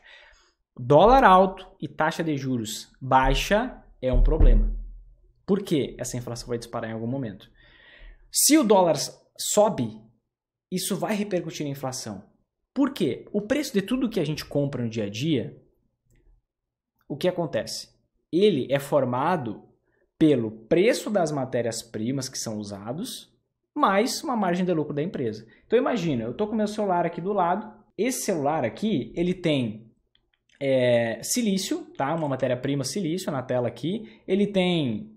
Dólar alto e taxa de juros baixa é um problema. Por quê? Essa inflação vai disparar em algum momento. Se o dólar sobe, isso vai repercutir na inflação. Por quê? O preço de tudo que a gente compra no dia a dia, o que acontece? Ele é formado pelo preço das matérias-primas que são usados, mais uma margem de lucro da empresa. Então imagina, eu estou com meu celular aqui do lado, esse celular aqui, ele tem é, silício, tá? uma matéria-prima silício na tela aqui, ele tem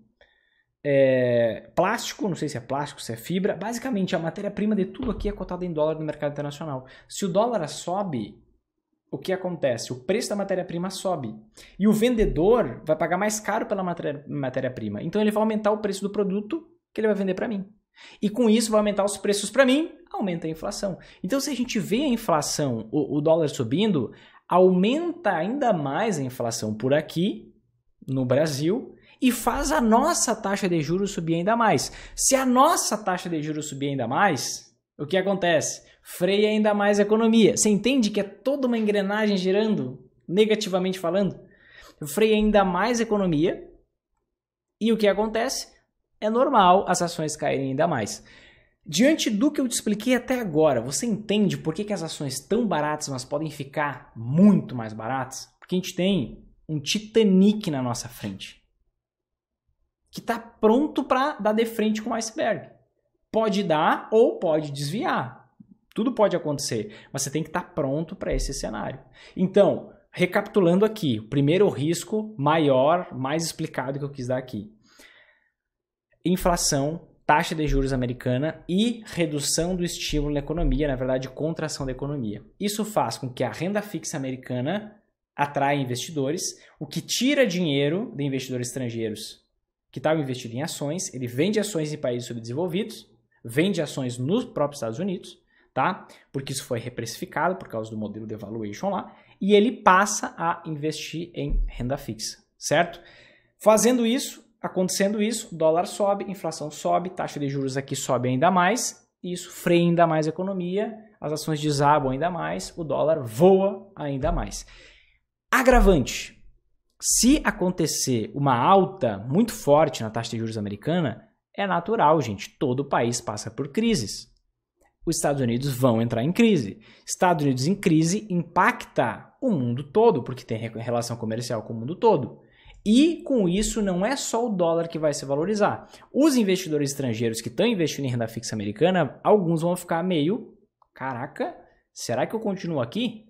é, plástico, não sei se é plástico, se é fibra, basicamente a matéria-prima de tudo aqui é cotada em dólar no mercado internacional. Se o dólar sobe, o que acontece? O preço da matéria-prima sobe. E o vendedor vai pagar mais caro pela matéria-prima. Então ele vai aumentar o preço do produto que ele vai vender para mim. E com isso vai aumentar os preços para mim, aumenta a inflação. Então se a gente vê a inflação, o, o dólar subindo, aumenta ainda mais a inflação por aqui, no Brasil, e faz a nossa taxa de juros subir ainda mais. Se a nossa taxa de juros subir ainda mais, o que acontece? freia ainda mais a economia. Você entende que é toda uma engrenagem girando, negativamente falando? Freia ainda mais a economia. E o que acontece? É normal as ações caírem ainda mais. Diante do que eu te expliquei até agora, você entende por que, que as ações tão baratas, mas podem ficar muito mais baratas? Porque a gente tem um Titanic na nossa frente que está pronto para dar de frente com o iceberg. Pode dar ou pode desviar. Tudo pode acontecer, mas você tem que estar tá pronto para esse cenário. Então, recapitulando aqui, o primeiro risco maior, mais explicado que eu quis dar aqui. Inflação, taxa de juros americana e redução do estímulo na economia, na verdade, contração da economia. Isso faz com que a renda fixa americana atrai investidores, o que tira dinheiro de investidores estrangeiros que estavam investindo em ações, ele vende ações em países subdesenvolvidos, vende ações nos próprios Estados Unidos, tá? Porque isso foi reprecificado por causa do modelo de evaluation lá, e ele passa a investir em renda fixa, certo? Fazendo isso, acontecendo isso, dólar sobe, inflação sobe, taxa de juros aqui sobe ainda mais, isso freia ainda mais a economia, as ações desabam ainda mais, o dólar voa ainda mais. Agravante: se acontecer uma alta muito forte na taxa de juros americana, é natural, gente, todo o país passa por crises os Estados Unidos vão entrar em crise. Estados Unidos em crise impacta o mundo todo, porque tem relação comercial com o mundo todo. E com isso, não é só o dólar que vai se valorizar. Os investidores estrangeiros que estão investindo em renda fixa americana, alguns vão ficar meio: caraca, será que eu continuo aqui?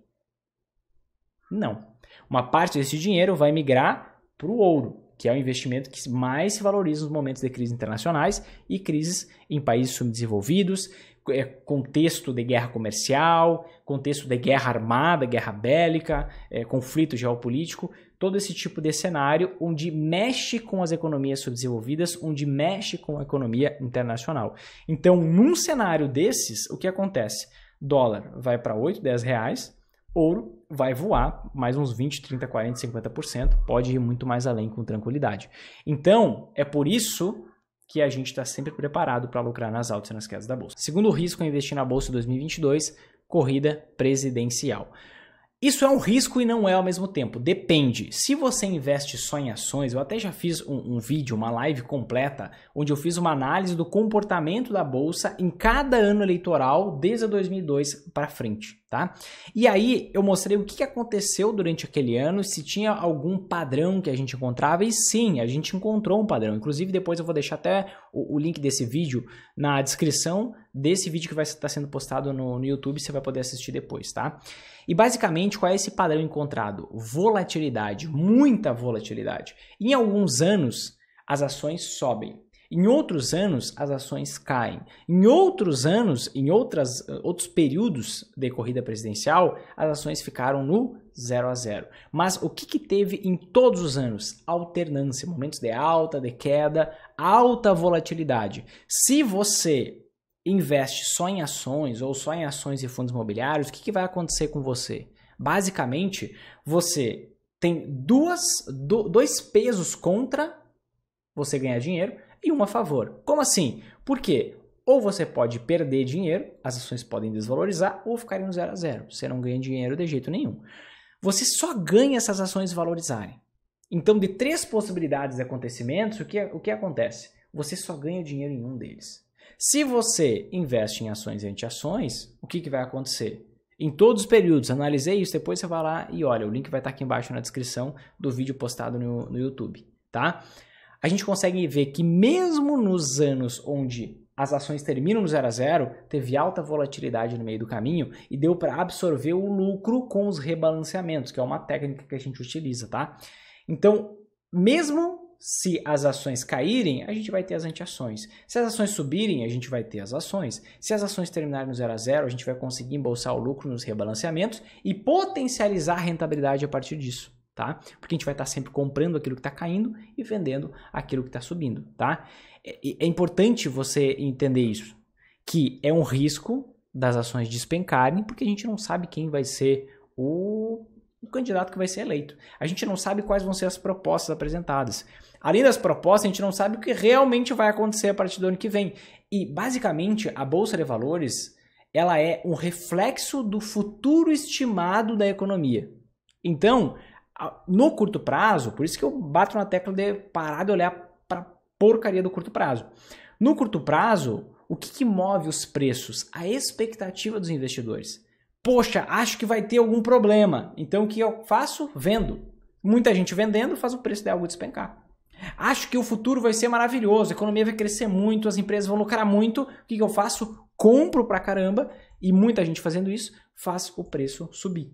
Não. Uma parte desse dinheiro vai migrar para o ouro, que é o investimento que mais se valoriza nos momentos de crises internacionais e crises em países subdesenvolvidos, é, contexto de guerra comercial, contexto de guerra armada, guerra bélica, é, conflito geopolítico, todo esse tipo de cenário onde mexe com as economias subdesenvolvidas, onde mexe com a economia internacional. Então, num cenário desses, o que acontece? Dólar vai para 8, 10 reais, ouro vai voar mais uns 20, 30, 40, 50%, pode ir muito mais além com tranquilidade. Então, é por isso que a gente está sempre preparado para lucrar nas altas e nas quedas da bolsa. Segundo risco em investir na bolsa em 2022, corrida presidencial. Isso é um risco e não é ao mesmo tempo. Depende. Se você investe só em ações, eu até já fiz um, um, vídeo, uma live completa, onde eu fiz uma análise do comportamento da bolsa em cada ano eleitoral desde 2002 para frente, tá? E aí eu mostrei o que aconteceu durante aquele ano, se tinha algum padrão que a gente encontrava e sim, a gente encontrou um padrão. Inclusive depois eu vou deixar até o, o link desse vídeo na descrição desse vídeo que vai estar sendo postado no, no YouTube, você vai poder assistir depois, tá? E basicamente, qual é esse padrão encontrado? Volatilidade, muita volatilidade. Em alguns anos, as ações sobem. Em outros anos, as ações caem. Em outros anos, em outras, outros períodos de corrida presidencial, as ações ficaram no zero a zero. Mas o que, que teve em todos os anos? Alternância, momentos de alta, de queda, alta volatilidade. Se você investe só em ações ou só em ações e fundos imobiliários, o que, que vai acontecer com você? Basicamente, você tem duas, do, dois pesos contra você ganhar dinheiro e um a favor. Como assim? Porque ou você pode perder dinheiro, as ações podem desvalorizar ou ficarem no zero a zero. Você não ganha dinheiro de jeito nenhum. Você só ganha se as ações valorizarem. Então, de três possibilidades de acontecimentos, o que, o que acontece? Você só ganha dinheiro em um deles. Se você investe em ações e antiações, o que, que vai acontecer? Em todos os períodos, analisei isso, depois você vai lá e olha, o link vai estar aqui embaixo na descrição do vídeo postado no, no YouTube, tá? A gente consegue ver que mesmo nos anos onde as ações terminam no zero a zero, teve alta volatilidade no meio do caminho e deu para absorver o lucro com os rebalanceamentos, que é uma técnica que a gente utiliza, tá? Então, mesmo se as ações caírem, a gente vai ter as antiações. Se as ações subirem, a gente vai ter as ações. Se as ações terminarem no zero a zero, a gente vai conseguir embolsar o lucro nos rebalanceamentos e potencializar a rentabilidade a partir disso. Tá? Porque a gente vai estar sempre comprando aquilo que está caindo e vendendo aquilo que está subindo. Tá? É, é importante você entender isso, que é um risco das ações despencarem, porque a gente não sabe quem vai ser o o candidato que vai ser eleito. A gente não sabe quais vão ser as propostas apresentadas. Além das propostas, a gente não sabe o que realmente vai acontecer a partir do ano que vem. E, basicamente, a Bolsa de Valores ela é um reflexo do futuro estimado da economia. Então, no curto prazo, por isso que eu bato na tecla de parar de olhar para porcaria do curto prazo. No curto prazo, o que, que move os preços? A expectativa dos investidores poxa, acho que vai ter algum problema. Então o que eu faço? Vendo. Muita gente vendendo faz o preço de algo despencar. Acho que o futuro vai ser maravilhoso, a economia vai crescer muito, as empresas vão lucrar muito. O que, que eu faço? Compro pra caramba e muita gente fazendo isso faz o preço subir.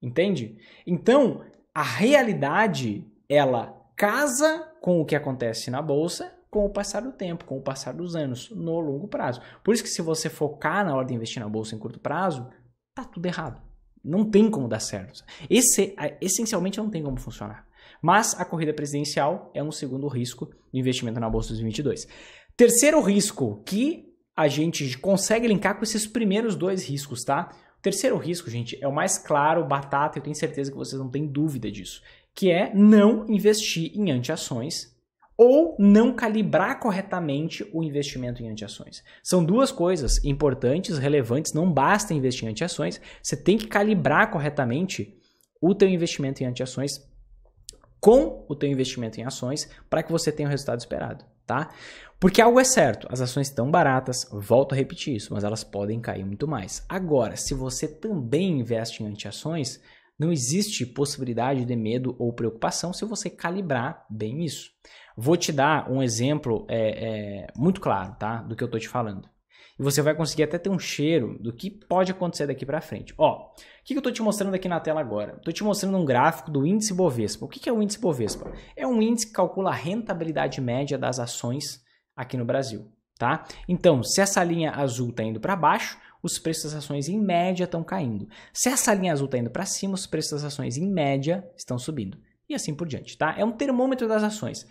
Entende? Então, a realidade ela casa com o que acontece na bolsa com o passar do tempo, com o passar dos anos, no longo prazo. Por isso que se você focar na hora de investir na bolsa em curto prazo, tá tudo errado. Não tem como dar certo. Esse, essencialmente não tem como funcionar. Mas a corrida presidencial é um segundo risco do investimento na Bolsa 2022. Terceiro risco que a gente consegue linkar com esses primeiros dois riscos, tá? O terceiro risco, gente, é o mais claro, batata, eu tenho certeza que vocês não têm dúvida disso, que é não investir em antiações ou não calibrar corretamente o investimento em antiações. São duas coisas importantes, relevantes, não basta investir em antiações, você tem que calibrar corretamente o teu investimento em antiações com o teu investimento em ações para que você tenha o resultado esperado, tá? Porque algo é certo, as ações estão baratas, volto a repetir isso, mas elas podem cair muito mais. Agora, se você também investe em antiações, não existe possibilidade de medo ou preocupação se você calibrar bem isso. Vou te dar um exemplo é, é, muito claro, tá? Do que eu tô te falando. E você vai conseguir até ter um cheiro do que pode acontecer daqui para frente. Ó, o que, que eu tô te mostrando aqui na tela agora? Tô te mostrando um gráfico do índice Bovespa. O que, que é o índice Bovespa? É um índice que calcula a rentabilidade média das ações aqui no Brasil, tá? Então, se essa linha azul tá indo para baixo, os preços das ações em média estão caindo. Se essa linha azul está indo para cima, os preços das ações em média estão subindo. E assim por diante, tá? É um termômetro das ações.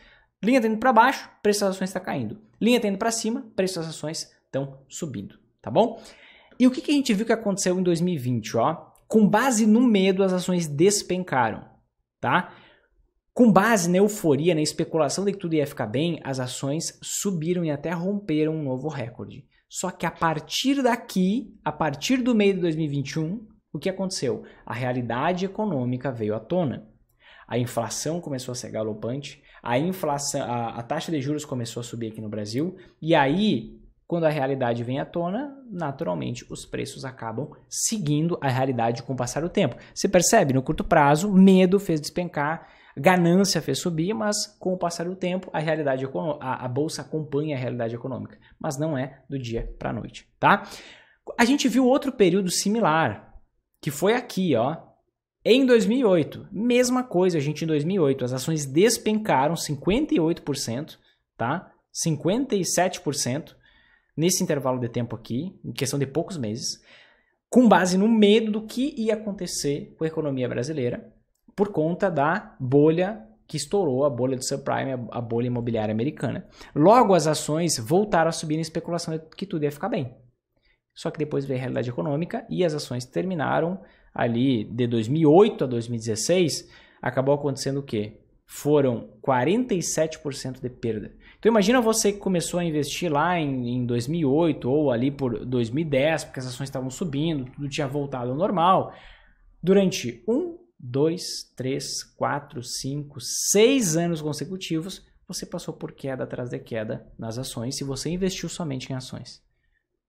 Linha tendo para baixo, preço das ações está caindo. Linha tendo para cima, preço das ações estão subindo, tá bom? E o que, que a gente viu que aconteceu em 2020, ó? Com base no medo, as ações despencaram, tá? Com base na euforia, na especulação de que tudo ia ficar bem, as ações subiram e até romperam um novo recorde. Só que a partir daqui, a partir do meio de 2021, o que aconteceu? A realidade econômica veio à tona. A inflação começou a ser galopante, a inflação, a, a taxa de juros começou a subir aqui no Brasil, e aí quando a realidade vem à tona, naturalmente os preços acabam seguindo a realidade com o passar do tempo. Você percebe, no curto prazo, medo fez despencar, ganância fez subir, mas com o passar do tempo, a realidade a, a bolsa acompanha a realidade econômica, mas não é do dia para a noite, tá? A gente viu outro período similar, que foi aqui, ó, em 2008, mesma coisa, a gente em 2008, as ações despencaram 58%, tá? 57% nesse intervalo de tempo aqui, em questão de poucos meses, com base no medo do que ia acontecer com a economia brasileira por conta da bolha que estourou, a bolha do subprime, a bolha imobiliária americana. Logo as ações voltaram a subir na especulação de que tudo ia ficar bem. Só que depois veio a realidade econômica e as ações terminaram ali de 2008 a 2016, acabou acontecendo o quê? Foram 47% de perda. Então imagina você que começou a investir lá em, em 2008 ou ali por 2010, porque as ações estavam subindo, tudo tinha voltado ao normal. Durante um, dois, três, quatro, cinco, seis anos consecutivos, você passou por queda atrás de queda nas ações se você investiu somente em ações.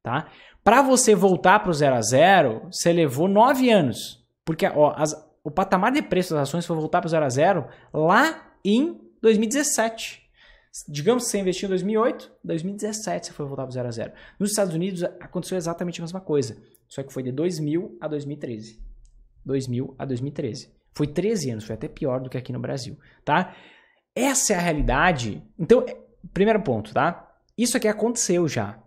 Tá? Para você voltar para o zero a zero, você levou nove anos. Porque ó, as, o patamar de preço das ações foi voltar para o zero a zero lá em 2017. Digamos que você investiu em 2008, 2017 você foi voltar para o zero a zero. Nos Estados Unidos aconteceu exatamente a mesma coisa, só que foi de 2000 a 2013. 2000 a 2013. Foi 13 anos, foi até pior do que aqui no Brasil, tá? Essa é a realidade. Então, primeiro ponto, tá? Isso aqui aconteceu já.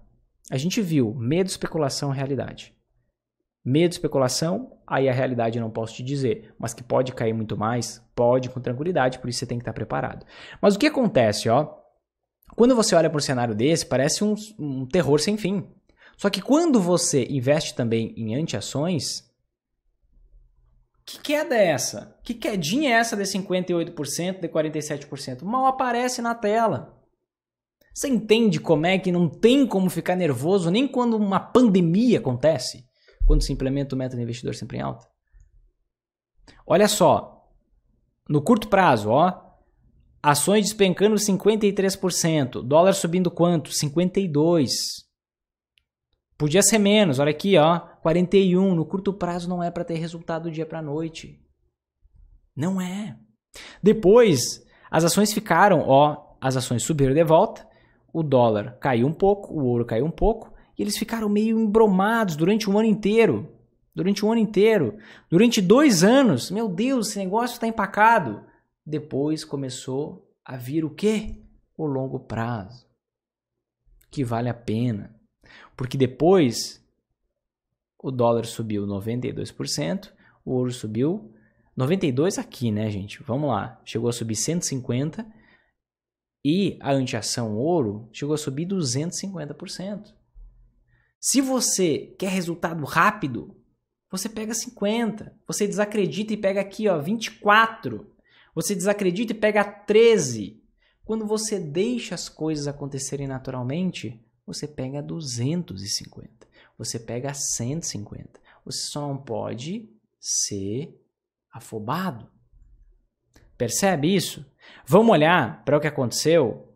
A gente viu medo, especulação, realidade. Medo, especulação, aí a realidade eu não posso te dizer, mas que pode cair muito mais, pode com tranquilidade, por isso você tem que estar preparado. Mas o que acontece, ó? Quando você olha para um cenário desse, parece um, um terror sem fim. Só que quando você investe também em antiações, que queda é essa? Que quedinha é essa de 58%, de 47%? Mal aparece na tela. Você entende como é que não tem como ficar nervoso nem quando uma pandemia acontece? Quando se implementa o método investidor sempre em alta? Olha só, no curto prazo, ó, ações despencando 53%, dólar subindo quanto? 52. Podia ser menos, olha aqui, ó, 41. No curto prazo não é para ter resultado do dia para noite. Não é. Depois, as ações ficaram, ó, as ações subiram de volta, o dólar caiu um pouco, o ouro caiu um pouco, e eles ficaram meio embromados durante um ano inteiro. Durante um ano inteiro. Durante dois anos. Meu Deus, esse negócio está empacado. Depois começou a vir o quê? O longo prazo. Que vale a pena. Porque depois o dólar subiu 92%, o ouro subiu 92 aqui, né, gente? Vamos lá. Chegou a subir 150 e a antiação ouro chegou a subir 250%. Se você quer resultado rápido, você pega 50. Você desacredita e pega aqui, ó, 24. Você desacredita e pega 13. Quando você deixa as coisas acontecerem naturalmente, você pega 250. Você pega 150. Você só não pode ser afobado. Percebe isso? Vamos olhar para o que aconteceu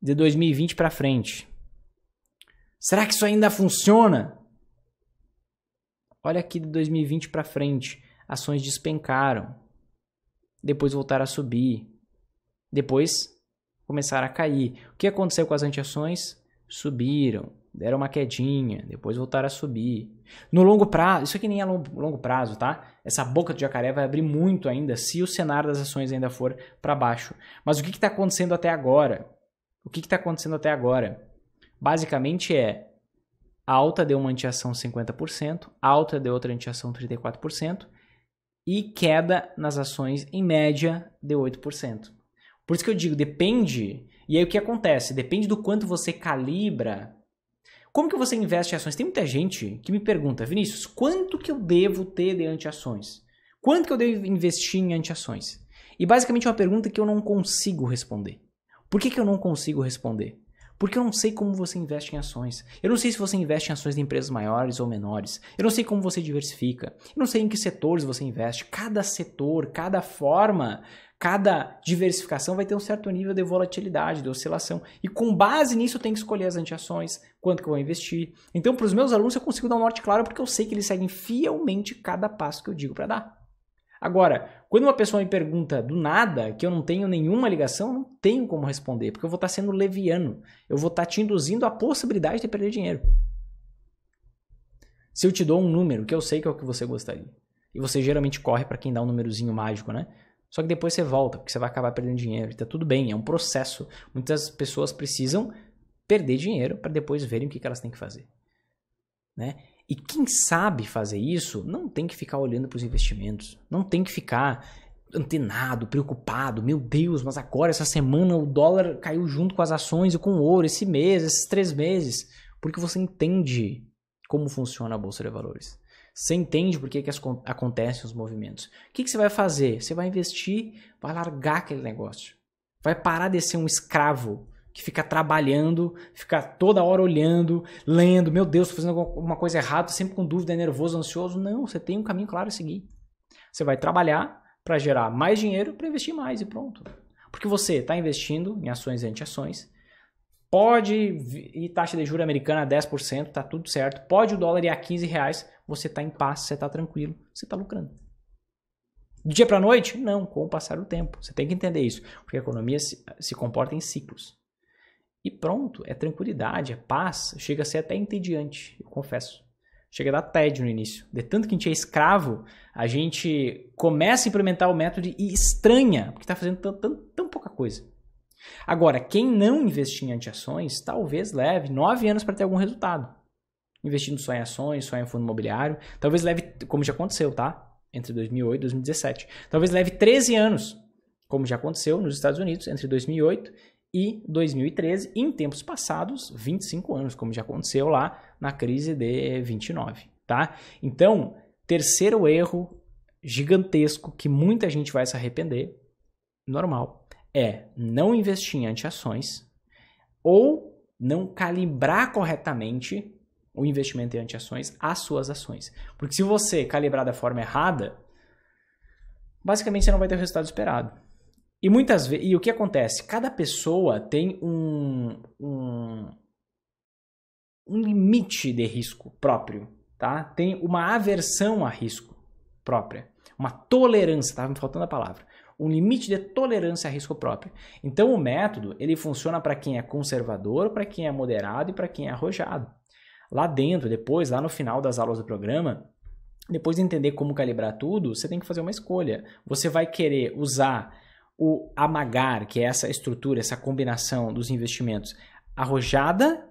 de 2020 para frente. Será que isso ainda funciona? Olha aqui de 2020 para frente, ações despencaram, depois voltaram a subir, depois começaram a cair. O que aconteceu com as antiações? Subiram, deram uma quedinha, depois voltaram a subir. No longo prazo, isso aqui nem é longo, longo prazo, tá? Essa boca de jacaré vai abrir muito ainda se o cenário das ações ainda for para baixo. Mas o que está acontecendo até agora? O que está acontecendo até agora? Basicamente é alta deu uma antiação 50%, alta deu outra antiação 34% e queda nas ações em média de 8%. Por isso que eu digo, depende. E aí o que acontece? Depende do quanto você calibra como que você investe em ações? Tem muita gente que me pergunta, Vinícius, quanto que eu devo ter de antiações? Quanto que eu devo investir em antiações? E basicamente é uma pergunta que eu não consigo responder. Por que, que eu não consigo responder? Porque eu não sei como você investe em ações. Eu não sei se você investe em ações de empresas maiores ou menores. Eu não sei como você diversifica. Eu não sei em que setores você investe. Cada setor, cada forma Cada diversificação vai ter um certo nível de volatilidade, de oscilação. E com base nisso eu tenho que escolher as antiações, quanto que eu vou investir. Então, para os meus alunos, eu consigo dar um norte claro porque eu sei que eles seguem fielmente cada passo que eu digo para dar. Agora, quando uma pessoa me pergunta do nada, que eu não tenho nenhuma ligação, não tenho como responder, porque eu vou estar tá sendo leviano. Eu vou estar tá te induzindo à possibilidade de perder dinheiro. Se eu te dou um número que eu sei que é o que você gostaria, e você geralmente corre para quem dá um númerozinho mágico, né? Só que depois você volta, porque você vai acabar perdendo dinheiro. E tá tudo bem, é um processo. Muitas pessoas precisam perder dinheiro para depois verem o que, elas têm que fazer. Né? E quem sabe fazer isso não tem que ficar olhando para os investimentos, não tem que ficar antenado, preocupado. Meu Deus, mas agora essa semana o dólar caiu junto com as ações e com o ouro, esse mês, esses três meses. Porque você entende como funciona a bolsa de valores. Você entende por que, que as, acontecem os movimentos. O que, que você vai fazer? Você vai investir, vai largar aquele negócio. Vai parar de ser um escravo que fica trabalhando, fica toda hora olhando, lendo, meu Deus, estou fazendo alguma coisa errada, sempre com dúvida, é nervoso, ansioso. Não, você tem um caminho claro a seguir. Você vai trabalhar para gerar mais dinheiro, para investir mais e pronto. Porque você está investindo em ações e antiações, pode ir taxa de juro americana a é 10%, tá tudo certo, pode o dólar ir a 15 reais, você está em paz, você está tranquilo, você está lucrando. Do dia para a noite? Não, com o passar do tempo. Você tem que entender isso, porque a economia se, se comporta em ciclos. E pronto, é tranquilidade, é paz, chega a ser até entediante, eu confesso. Chega a dar tédio no início. De tanto que a gente é escravo, a gente começa a implementar o método e estranha, porque está fazendo tão, tão, tão pouca coisa. Agora, quem não investir em antiações, talvez leve nove anos para ter algum resultado investindo só em ações, só em fundo imobiliário. Talvez leve, como já aconteceu, tá? Entre 2008 e 2017. Talvez leve 13 anos, como já aconteceu nos Estados Unidos, entre 2008 e 2013, e em tempos passados, 25 anos, como já aconteceu lá na crise de 29, tá? Então, terceiro erro gigantesco que muita gente vai se arrepender, normal, é não investir em antiações ou não calibrar corretamente o investimento em antiações às suas ações. Porque se você calibrar da forma errada, basicamente você não vai ter o resultado esperado. E muitas vezes, e o que acontece? Cada pessoa tem um, um, um limite de risco próprio, tá? Tem uma aversão a risco própria, uma tolerância, estava tá? me faltando a palavra um limite de tolerância a risco próprio. Então o método ele funciona para quem é conservador, para quem é moderado e para quem é arrojado. Lá dentro, depois, lá no final das aulas do programa, depois de entender como calibrar tudo, você tem que fazer uma escolha. Você vai querer usar o amagar, que é essa estrutura, essa combinação dos investimentos arrojada,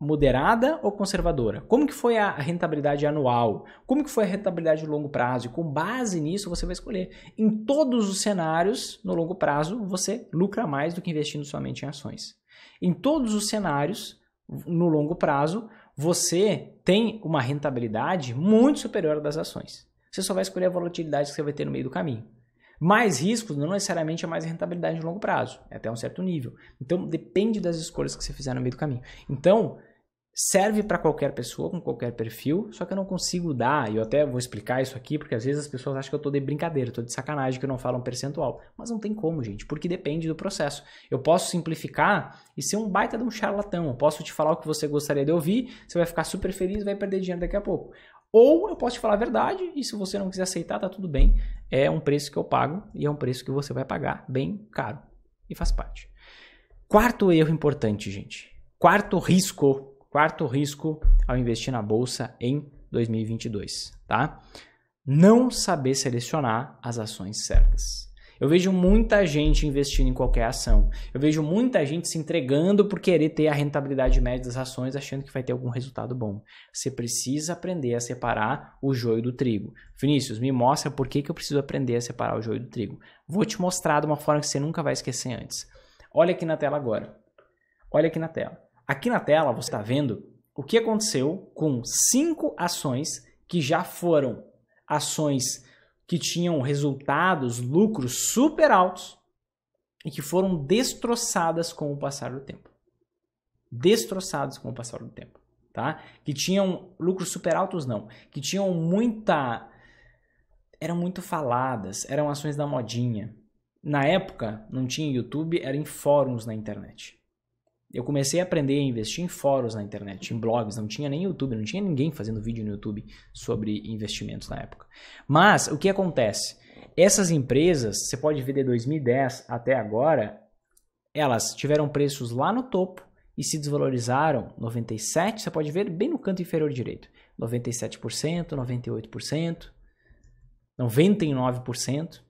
moderada ou conservadora? Como que foi a rentabilidade anual? Como que foi a rentabilidade de longo prazo? E com base nisso você vai escolher. Em todos os cenários, no longo prazo, você lucra mais do que investindo somente em ações. Em todos os cenários, no longo prazo, você tem uma rentabilidade muito superior das ações. Você só vai escolher a volatilidade que você vai ter no meio do caminho. Mais riscos não necessariamente é mais rentabilidade de longo prazo, é até um certo nível. Então depende das escolhas que você fizer no meio do caminho. Então, serve para qualquer pessoa, com qualquer perfil, só que eu não consigo dar, e eu até vou explicar isso aqui, porque às vezes as pessoas acham que eu tô de brincadeira, tô de sacanagem que eu não falo um percentual, mas não tem como, gente, porque depende do processo. Eu posso simplificar e ser um baita de um charlatão, eu posso te falar o que você gostaria de ouvir, você vai ficar super feliz e vai perder dinheiro daqui a pouco. Ou eu posso te falar a verdade, e se você não quiser aceitar, tá tudo bem. É um preço que eu pago e é um preço que você vai pagar bem caro. E faz parte. Quarto erro importante, gente. Quarto risco Quarto risco ao investir na bolsa em 2022, tá? Não saber selecionar as ações certas. Eu vejo muita gente investindo em qualquer ação. Eu vejo muita gente se entregando por querer ter a rentabilidade média das ações, achando que vai ter algum resultado bom. Você precisa aprender a separar o joio do trigo. Vinícius, me mostra por que, que eu preciso aprender a separar o joio do trigo. Vou te mostrar de uma forma que você nunca vai esquecer antes. Olha aqui na tela agora. Olha aqui na tela. Aqui na tela você está vendo o que aconteceu com cinco ações que já foram ações que tinham resultados, lucros super altos e que foram destroçadas com o passar do tempo. Destroçadas com o passar do tempo, tá? Que tinham lucros super altos não, que tinham muita eram muito faladas, eram ações da modinha. Na época não tinha YouTube, era em fóruns na internet eu comecei a aprender a investir em fóruns na internet, em blogs, não tinha nem YouTube, não tinha ninguém fazendo vídeo no YouTube sobre investimentos na época. Mas o que acontece? Essas empresas, você pode ver de 2010 até agora, elas tiveram preços lá no topo e se desvalorizaram 97, você pode ver bem no canto inferior direito, 97%, 98%, 99%.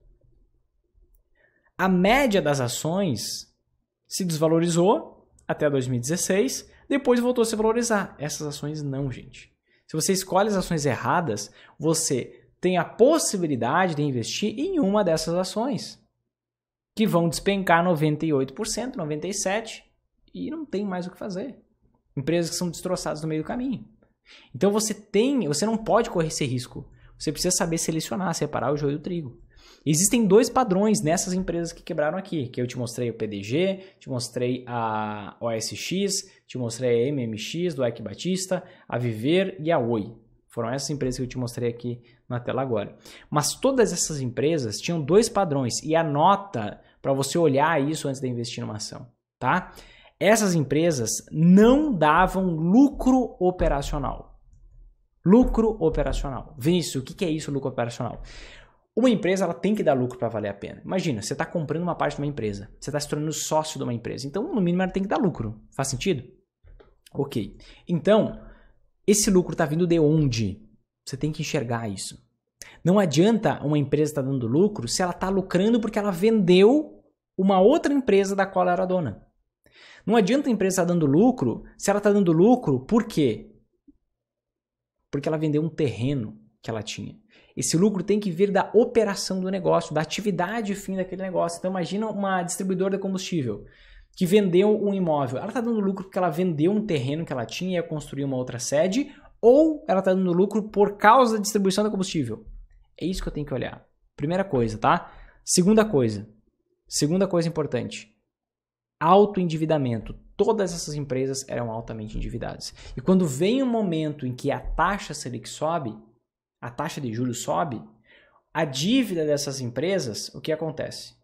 A média das ações se desvalorizou até 2016, depois voltou a se valorizar. Essas ações não, gente. Se você escolhe as ações erradas, você tem a possibilidade de investir em uma dessas ações, que vão despencar 98%, 97% e não tem mais o que fazer. Empresas que são destroçadas no meio do caminho. Então você tem, você não pode correr esse risco. Você precisa saber selecionar, separar o joio do trigo. Existem dois padrões nessas empresas que quebraram aqui, que eu te mostrei o PDG, te mostrei a OSX, te mostrei a MMX do Ike Batista, a Viver e a Oi. Foram essas empresas que eu te mostrei aqui na tela agora. Mas todas essas empresas tinham dois padrões e anota para você olhar isso antes de investir numa ação, tá? Essas empresas não davam lucro operacional. Lucro operacional. Vinícius, o que é isso, lucro operacional? Uma empresa ela tem que dar lucro para valer a pena. Imagina, você está comprando uma parte de uma empresa, você está se tornando sócio de uma empresa. Então, no mínimo, ela tem que dar lucro. Faz sentido? Ok. Então, esse lucro está vindo de onde? Você tem que enxergar isso. Não adianta uma empresa estar tá dando lucro se ela está lucrando porque ela vendeu uma outra empresa da qual ela era dona. Não adianta a empresa estar tá dando lucro se ela está dando lucro por quê? Porque ela vendeu um terreno que ela tinha. Esse lucro tem que vir da operação do negócio, da atividade fim daquele negócio. Então imagina uma distribuidora de combustível que vendeu um imóvel. Ela está dando lucro porque ela vendeu um terreno que ela tinha e ia construir uma outra sede, ou ela está dando lucro por causa da distribuição do combustível. É isso que eu tenho que olhar. Primeira coisa, tá? Segunda coisa. Segunda coisa importante. Autoendividamento. Todas essas empresas eram altamente endividadas. E quando vem um momento em que a taxa Selic sobe, a taxa de juros sobe, a dívida dessas empresas, o que acontece?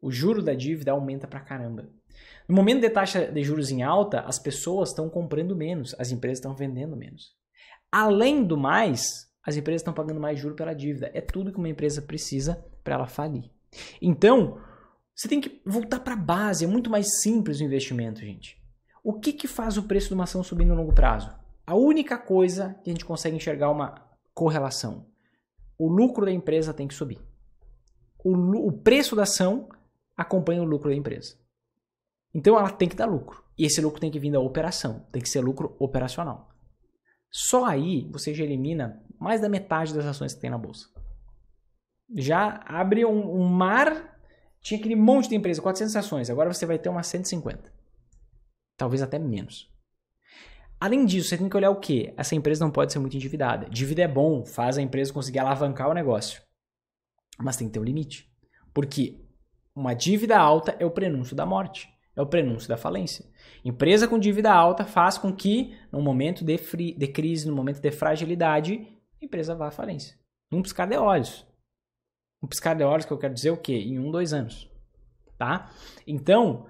O juro da dívida aumenta pra caramba. No momento de taxa de juros em alta, as pessoas estão comprando menos, as empresas estão vendendo menos. Além do mais, as empresas estão pagando mais juro pela dívida. É tudo que uma empresa precisa para ela falir. Então, você tem que voltar para a base, é muito mais simples o investimento, gente. O que, que faz o preço de uma ação subir no longo prazo? A única coisa que a gente consegue enxergar uma correlação. O lucro da empresa tem que subir. O, o preço da ação acompanha o lucro da empresa. Então ela tem que dar lucro. E esse lucro tem que vir da operação, tem que ser lucro operacional. Só aí você já elimina mais da metade das ações que tem na bolsa. Já abre um, um mar, tinha aquele monte de empresa, 400 ações, agora você vai ter umas 150. Talvez até menos. Além disso, você tem que olhar o quê? Essa empresa não pode ser muito endividada. Dívida é bom, faz a empresa conseguir alavancar o negócio. Mas tem que ter um limite. Porque uma dívida alta é o prenúncio da morte, é o prenúncio da falência. Empresa com dívida alta faz com que, no momento de, fri- de crise, no momento de fragilidade, a empresa vá à falência. Num piscar de olhos. Um piscar de olhos que eu quero dizer o quê? Em um, dois anos. Tá? Então,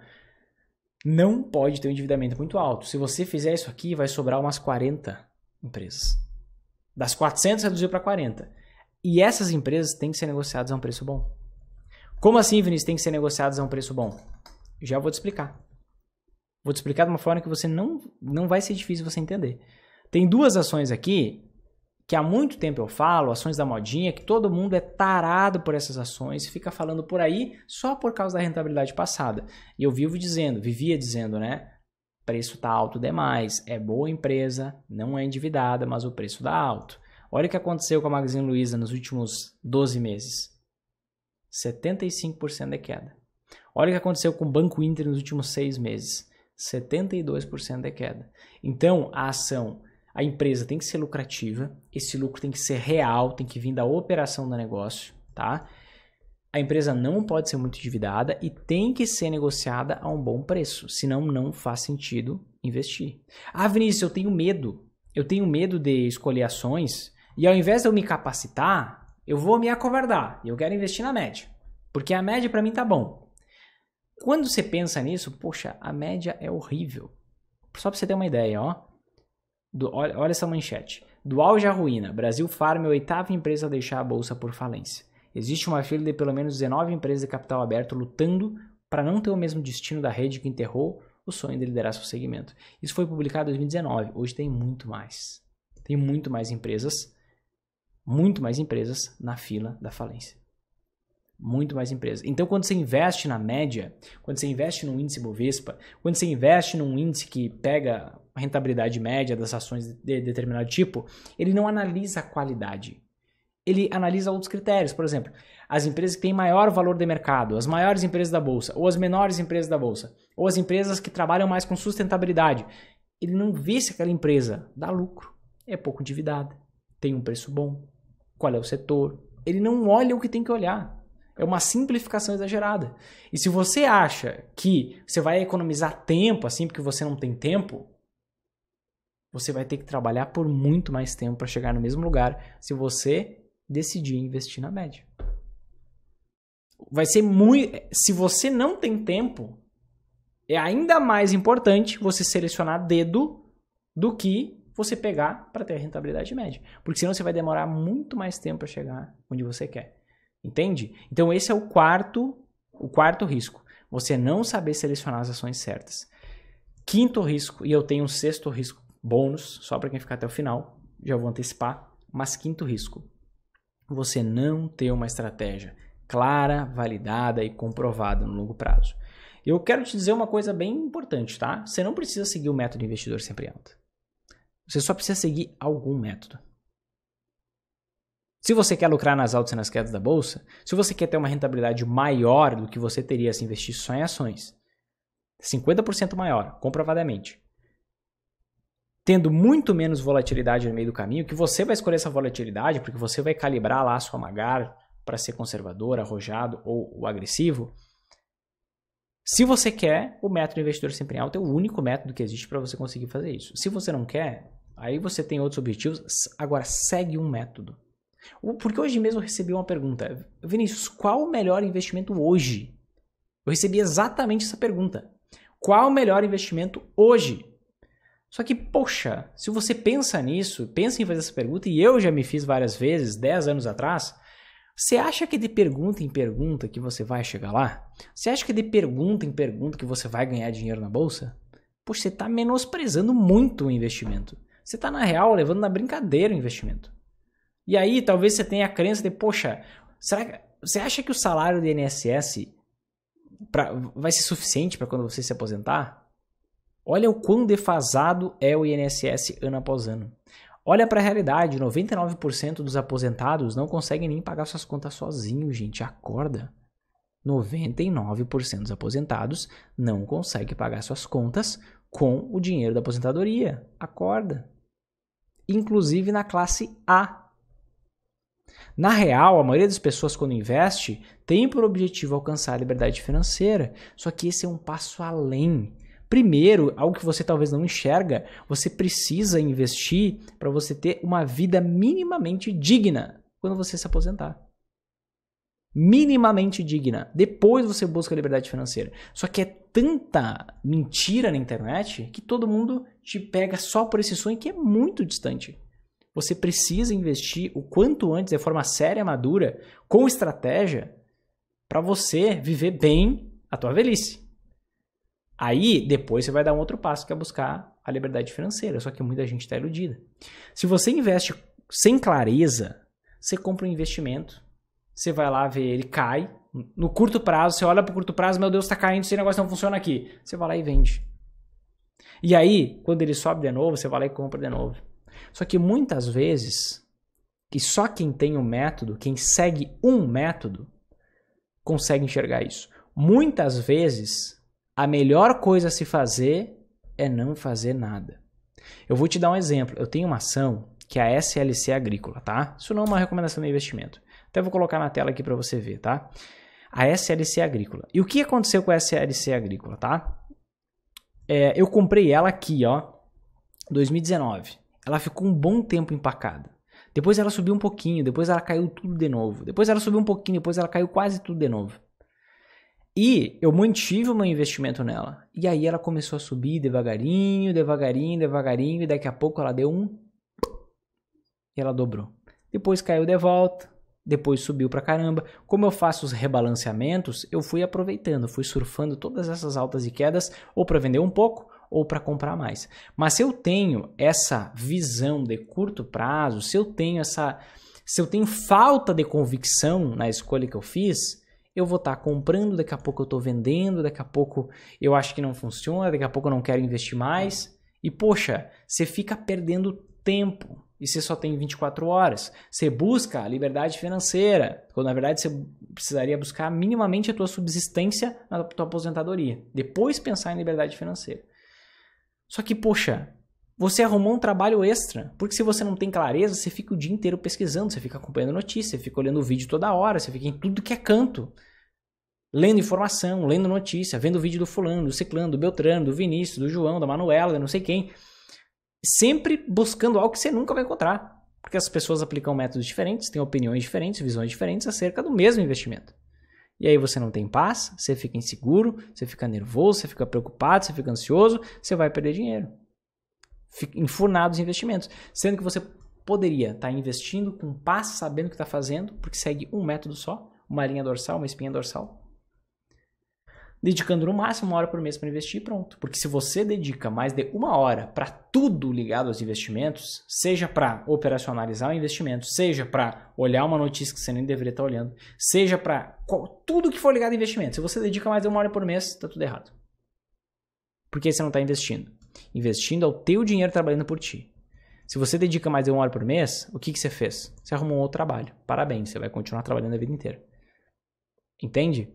não pode ter um endividamento muito alto. Se você fizer isso aqui, vai sobrar umas 40 empresas. Das 400 reduziu para 40. E essas empresas têm que ser negociadas a um preço bom. Como assim, Vinícius, têm que ser negociadas a um preço bom? Já vou te explicar. Vou te explicar de uma forma que você não, não vai ser difícil você entender. Tem duas ações aqui que há muito tempo eu falo, ações da modinha, que todo mundo é tarado por essas ações e fica falando por aí só por causa da rentabilidade passada. E eu vivo dizendo, vivia dizendo, né? Preço tá alto demais, é boa empresa, não é endividada, mas o preço dá alto. Olha o que aconteceu com a Magazine Luiza nos últimos 12 meses. 75% de é queda. Olha o que aconteceu com o Banco Inter nos últimos seis meses. 72% de é queda. Então, a ação a empresa tem que ser lucrativa, esse lucro tem que ser real, tem que vir da operação do negócio, tá? A empresa não pode ser muito endividada e tem que ser negociada a um bom preço, senão não faz sentido investir. Ah, Vinícius, eu tenho medo. Eu tenho medo de escolher ações e ao invés de eu me capacitar, eu vou me acovardar e eu quero investir na média, porque a média para mim tá bom. Quando você pensa nisso, poxa, a média é horrível. Só para você ter uma ideia, ó. Do, olha, olha essa manchete. Do auge à ruína, Brasil Farm é a oitava empresa a deixar a bolsa por falência. Existe uma fila de pelo menos 19 empresas de capital aberto lutando para não ter o mesmo destino da rede que enterrou o sonho de liderar seu segmento. Isso foi publicado em 2019, hoje tem muito mais. Tem muito mais empresas, muito mais empresas na fila da falência. Muito mais empresas. Então, quando você investe na média, quando você investe num índice Bovespa, quando você investe num índice que pega rentabilidade média das ações de determinado tipo, ele não analisa a qualidade. Ele analisa outros critérios, por exemplo, as empresas que têm maior valor de mercado, as maiores empresas da bolsa, ou as menores empresas da bolsa, ou as empresas que trabalham mais com sustentabilidade. Ele não vê se aquela empresa dá lucro, é pouco endividada, tem um preço bom, qual é o setor. Ele não olha o que tem que olhar. É uma simplificação exagerada. E se você acha que você vai economizar tempo assim porque você não tem tempo, você vai ter que trabalhar por muito mais tempo para chegar no mesmo lugar se você decidir investir na média. Vai ser muito. Se você não tem tempo, é ainda mais importante você selecionar dedo do que você pegar para ter a rentabilidade média. Porque senão você vai demorar muito mais tempo para chegar onde você quer. Entende? Então esse é o quarto, o quarto risco. Você não saber selecionar as ações certas. Quinto risco, e eu tenho um sexto risco bônus, só para quem ficar até o final, já vou antecipar. Mas quinto risco: você não ter uma estratégia clara, validada e comprovada no longo prazo. Eu quero te dizer uma coisa bem importante, tá? Você não precisa seguir o método investidor sempre alto. Você só precisa seguir algum método. Se você quer lucrar nas altas e nas quedas da bolsa, se você quer ter uma rentabilidade maior do que você teria se investisse só em ações, 50% maior, comprovadamente, tendo muito menos volatilidade no meio do caminho, que você vai escolher essa volatilidade porque você vai calibrar lá a sua magar para ser conservador, arrojado ou, ou, agressivo. Se você quer, o método investidor sempre em alta é o único método que existe para você conseguir fazer isso. Se você não quer, aí você tem outros objetivos. Agora, segue um método. Porque hoje mesmo eu recebi uma pergunta. Vinícius, qual o melhor investimento hoje? Eu recebi exatamente essa pergunta. Qual o melhor investimento hoje? Só que, poxa, se você pensa nisso, pensa em fazer essa pergunta, e eu já me fiz várias vezes, 10 anos atrás, você acha que de pergunta em pergunta que você vai chegar lá? Você acha que de pergunta em pergunta que você vai ganhar dinheiro na bolsa? Poxa, você está menosprezando muito o investimento. Você está, na real, levando na brincadeira o investimento. E aí, talvez você tenha a crença de, poxa, será que, você acha que o salário do INSS pra, vai ser suficiente para quando você se aposentar? Olha o quão defasado é o INSS ano após ano. Olha para a realidade, 99% dos aposentados não conseguem nem pagar suas contas sozinhos, gente, acorda. 99% dos aposentados não conseguem pagar suas contas com o dinheiro da aposentadoria. Acorda. Inclusive na classe A. Na real, a maioria das pessoas, quando investe, tem por objetivo alcançar a liberdade financeira. Só que esse é um passo além. Primeiro, algo que você talvez não enxerga, você precisa investir para você ter uma vida minimamente digna quando você se aposentar. Minimamente digna. Depois você busca a liberdade financeira. Só que é tanta mentira na internet que todo mundo te pega só por esse sonho que é muito distante. Você precisa investir o quanto antes, de forma séria, madura, com estratégia, para você viver bem a tua velhice. Aí, depois você vai dar um outro passo que é buscar a liberdade financeira, só que muita gente está iludida. Se você investe sem clareza, você compra um investimento, você vai lá ver ele cai, no curto prazo, você olha para o curto prazo, meu Deus, está caindo, esse negócio não funciona aqui. Você vai lá e vende. E aí, quando ele sobe de novo, você vai lá e compra de novo. Só que muitas vezes, que só quem tem um método, quem segue um método, consegue enxergar isso. Muitas vezes, a melhor coisa a se fazer é não fazer nada. Eu vou te dar um exemplo. Eu tenho uma ação que é a SLC Agrícola, tá? Isso não é uma recomendação de é investimento. Até vou colocar na tela aqui para você ver, tá? A SLC Agrícola. E o que aconteceu com a SLC Agrícola, tá? É, eu comprei ela aqui, ó, 2019. Ela ficou um bom tempo empacada. Depois ela subiu um pouquinho, depois ela caiu tudo de novo. Depois ela subiu um pouquinho, depois ela caiu quase tudo de novo. E eu mantive o meu investimento nela. E aí ela começou a subir devagarinho, devagarinho, devagarinho, e daqui a pouco ela deu um. E ela dobrou. Depois caiu de volta, depois subiu pra caramba. Como eu faço os rebalanceamentos, eu fui aproveitando, fui surfando todas essas altas e quedas, ou para vender um pouco, ou para comprar mais. Mas se eu tenho essa visão de curto prazo, se eu tenho essa. Se eu tenho falta de convicção na escolha que eu fiz, eu vou estar tá comprando, daqui a pouco eu estou vendendo, daqui a pouco eu acho que não funciona, daqui a pouco eu não quero investir mais. E poxa, você fica perdendo tempo e você só tem 24 horas. Você busca a liberdade financeira, quando na verdade você precisaria buscar minimamente a tua subsistência na tua aposentadoria. Depois pensar em liberdade financeira. Só que, poxa, você arrumou um trabalho extra. Porque se você não tem clareza, você fica o dia inteiro pesquisando, você fica acompanhando notícia, você fica olhando o vídeo toda hora, você fica em tudo que é canto. Lendo informação, lendo notícia, vendo vídeo do fulano, do ciclano, do Beltrano, do Vinícius, do João, da Manuela, não sei quem. Sempre buscando algo que você nunca vai encontrar. Porque as pessoas aplicam métodos diferentes, têm opiniões diferentes, visões diferentes acerca do mesmo investimento. E aí você não tem paz, você fica inseguro, você fica nervoso, você fica preocupado, você fica ansioso, você vai perder dinheiro enfunados em investimentos. Sendo que você poderia estar tá investindo com passo sabendo o que está fazendo, porque segue um método só, uma linha dorsal, uma espinha dorsal. Dedicando no máximo uma hora por mês para investir, pronto. Porque se você dedica mais de uma hora para tudo ligado aos investimentos, seja para operacionalizar o investimento, seja para olhar uma notícia que você nem deveria estar tá olhando, seja para tudo que for ligado a investimento, se você dedica mais de uma hora por mês, está tudo errado. Porque você não está investindo. Investindo é o teu dinheiro trabalhando por ti. Se você dedica mais de uma hora por mês, o que, que você fez? Você arrumou um outro trabalho. Parabéns, você vai continuar trabalhando a vida inteira. Entende?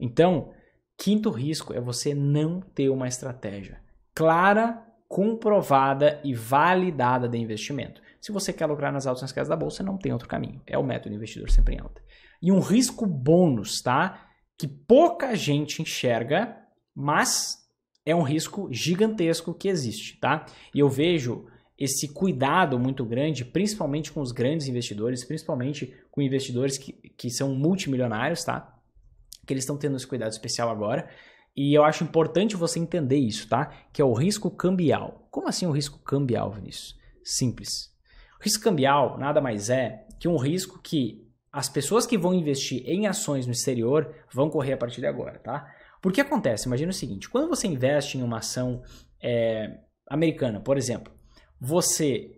Então, quinto risco é você não ter uma estratégia clara, comprovada e validada de investimento. Se você quer lucrar nas altas e nas casas da bolsa, não tem outro caminho. É o método investidor sempre em alta. E um risco bônus, tá? Que pouca gente enxerga, mas é um risco gigantesco que existe, tá? E eu vejo esse cuidado muito grande, principalmente com os grandes investidores, principalmente com investidores que, que são multimilionários, tá? Que eles estão tendo esse cuidado especial agora. E eu acho importante você entender isso, tá? Que é o risco cambial. Como assim o risco cambial, Vinícius? Simples. O risco cambial nada mais é que um risco que as pessoas que vão investir em ações no exterior vão correr a partir de agora, tá? Porque acontece, imagina o seguinte: quando você investe em uma ação é, americana, por exemplo, você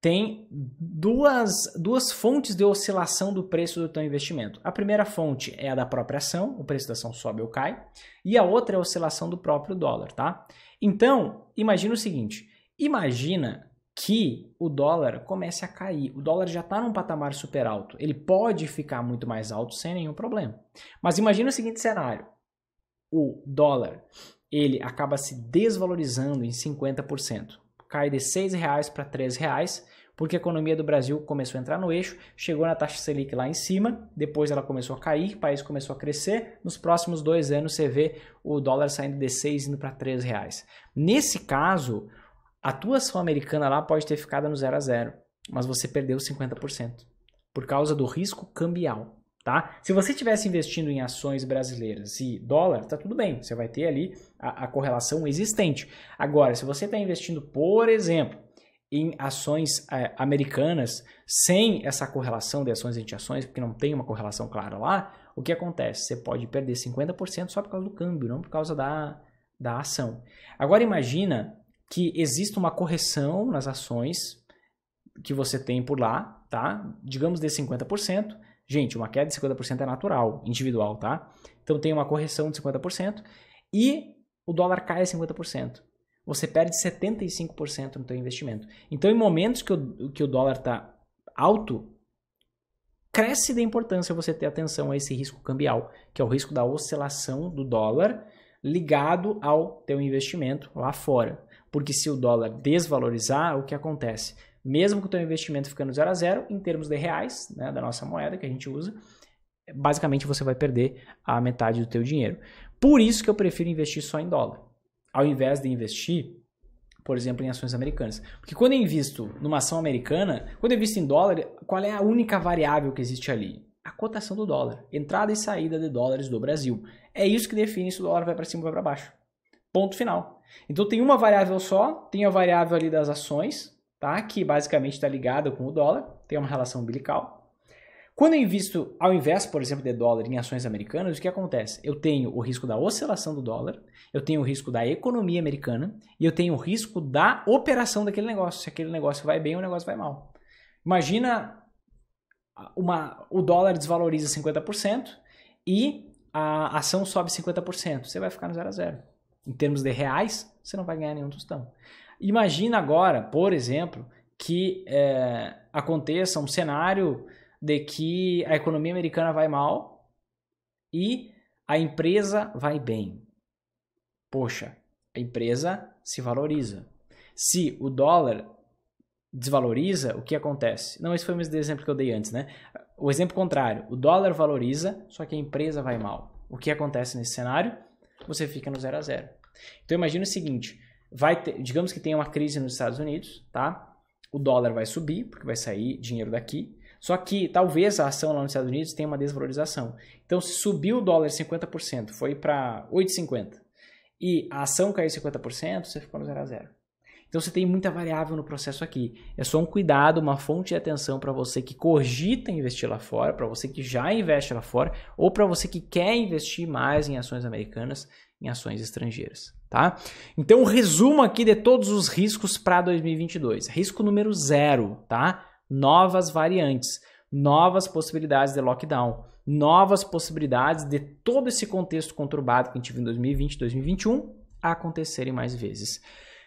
tem duas, duas fontes de oscilação do preço do teu investimento. A primeira fonte é a da própria ação, o preço da ação sobe ou cai, e a outra é a oscilação do próprio dólar, tá? Então, imagina o seguinte, imagina que o dólar comece a cair. O dólar já está num patamar super alto. Ele pode ficar muito mais alto sem nenhum problema. Mas imagina o seguinte cenário: o dólar ele acaba se desvalorizando em 50%. Cai de R$ 6,00 para R$ 3,00, porque a economia do Brasil começou a entrar no eixo, chegou na taxa Selic lá em cima, depois ela começou a cair, o país começou a crescer. Nos próximos dois anos você vê o dólar saindo de 6 indo para R$ reais. Nesse caso, a tua ação americana lá pode ter ficado no 0 a 0, mas você perdeu 50% por causa do risco cambial. Tá? Se você estivesse investindo em ações brasileiras e dólar, está tudo bem, você vai ter ali a, a correlação existente. Agora, se você está investindo, por exemplo, em ações é, americanas sem essa correlação de ações entre ações, porque não tem uma correlação clara lá, o que acontece? Você pode perder 50% só por causa do câmbio, não por causa da, da ação. Agora imagina que exista uma correção nas ações que você tem por lá, tá? Digamos de 50%, Gente, uma queda de 50% é natural, individual, tá? Então tem uma correção de 50% e o dólar cai 50%. Você perde 75% no teu investimento. Então, em momentos que o, que o dólar está alto, cresce da importância você ter atenção a esse risco cambial, que é o risco da oscilação do dólar ligado ao teu investimento lá fora. Porque se o dólar desvalorizar, o que acontece? mesmo com o teu investimento ficando zero a zero, em termos de reais, né, da nossa moeda que a gente usa, basicamente você vai perder a metade do teu dinheiro. Por isso que eu prefiro investir só em dólar, ao invés de investir, por exemplo, em ações americanas. Porque quando eu invisto numa ação americana, quando eu invisto em dólar, qual é a única variável que existe ali? A cotação do dólar, entrada e saída de dólares do Brasil. É isso que define se o dólar vai para cima ou vai para baixo. Ponto final. Então tem uma variável só, tem a variável ali das ações, tá? que basicamente está ligado com o dólar, tem uma relação umbilical. Quando eu invisto ao invés, por exemplo, de dólar em ações americanas, o que acontece? Eu tenho o risco da oscilação do dólar, eu tenho o risco da economia americana e eu tenho o risco da operação daquele negócio, se aquele negócio vai bem ou o negócio vai mal. Imagina uma, o dólar desvaloriza 50% e a ação sobe 50%, você vai ficar no zero a zero. Em termos de reais, você não vai ganhar nenhum tostão. Imagina agora, por exemplo, que é, aconteça um cenário de que a economia americana vai mal e a empresa vai bem. Poxa, a empresa se valoriza. Se o dólar desvaloriza, o que acontece? Não, esse foi o mesmo exemplo que eu dei antes, né? O exemplo contrário, o dólar valoriza, só que a empresa vai mal. O que acontece nesse cenário? Você fica no zero a zero. Então imagine o seguinte, vai ter, digamos que tenha uma crise nos Estados Unidos, tá? O dólar vai subir, porque vai sair dinheiro daqui. Só que talvez a ação lá nos Estados Unidos tenha uma desvalorização. Então, se subiu o dólar 50%, foi para 8,50 e a ação caiu 50%, você ficou no zero a zero. Então você tem muita variável no processo aqui. É só um cuidado, uma fonte de atenção para você que cogita investir lá fora, para você que já investe lá fora, ou para você que quer investir mais em ações americanas, em ações estrangeiras. Tá? Então, um resumo aqui de todos os riscos para 2022. Risco número zero, tá? Novas variantes, novas possibilidades de lockdown, novas possibilidades de todo esse contexto conturbado que a gente viu em 2020 2021 acontecerem mais vezes.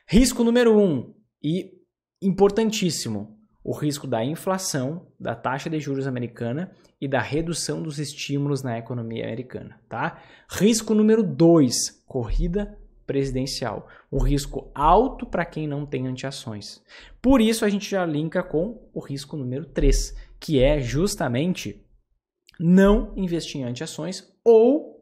Risco número um, e importantíssimo, o risco da inflação, da taxa de juros americana e da redução dos estímulos na economia americana, tá? Risco número dois, corrida presidencial. Um risco alto para quem não tem antiações. Por isso a gente já linka com o risco número 3, que é justamente não investir em antiações ou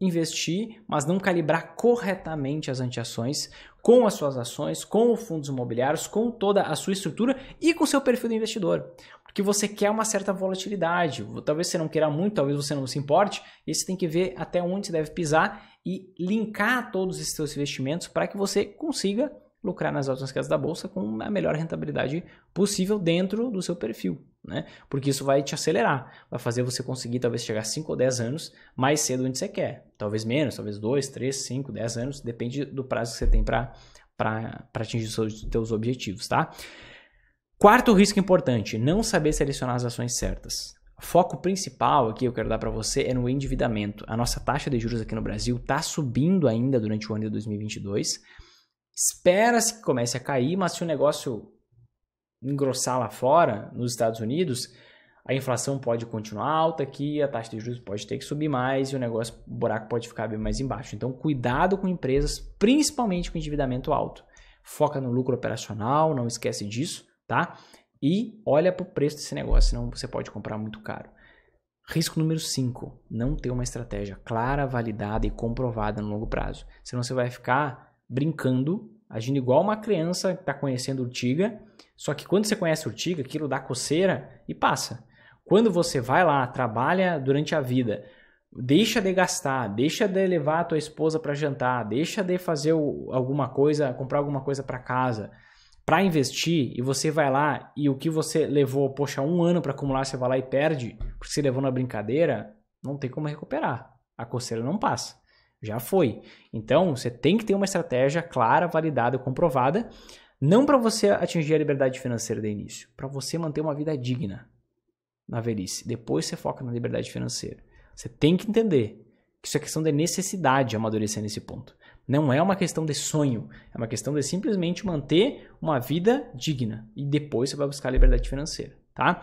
investir, mas não calibrar corretamente as antiações com as suas ações, com os fundos imobiliários, com toda a sua estrutura e com o seu perfil de investidor. Porque você quer uma certa volatilidade, talvez você não queira muito, talvez você não se importe, e você tem que ver até onde você deve pisar e linkar todos os seus investimentos para que você consiga lucrar nas altas casas da bolsa com a melhor rentabilidade possível dentro do seu perfil, né? Porque isso vai te acelerar, vai fazer você conseguir talvez chegar 5 ou 10 anos mais cedo onde você quer, talvez menos, talvez 2, 3, 5, 10 anos, depende do prazo que você tem para para atingir os seus teus objetivos, tá? Quarto risco importante, não saber selecionar as ações certas. Foco principal aqui que eu quero dar para você é no endividamento. A nossa taxa de juros aqui no Brasil está subindo ainda durante o ano de 2022. Espera-se que comece a cair, mas se o negócio engrossar lá fora, nos Estados Unidos, a inflação pode continuar alta aqui, a taxa de juros pode ter que subir mais e o negócio, o buraco pode ficar bem mais embaixo. Então, cuidado com empresas, principalmente com endividamento alto. Foca no lucro operacional, não esquece disso, tá? E olha para o preço desse negócio, senão você pode comprar muito caro. Risco número 5, não ter uma estratégia clara, validada e comprovada no longo prazo. Senão você vai ficar brincando, agindo igual uma criança que está conhecendo urtiga, só que quando você conhece urtiga, aquilo dá coceira e passa. Quando você vai lá, trabalha durante a vida, deixa de gastar, deixa de levar a tua esposa para jantar, deixa de fazer alguma coisa, comprar alguma coisa para casa, para investir e você vai lá e o que você levou, poxa, um ano para acumular, você vai lá e perde, porque você levou na brincadeira, não tem como recuperar. A coceira não passa. Já foi. Então, você tem que ter uma estratégia clara, validada, comprovada, não para você atingir a liberdade financeira de início, para você manter uma vida digna na velhice. Depois você foca na liberdade financeira. Você tem que entender que isso é questão de necessidade amadurecer nesse ponto. Não é uma questão de sonho, é uma questão de simplesmente manter uma vida digna e depois você vai buscar a liberdade financeira, tá?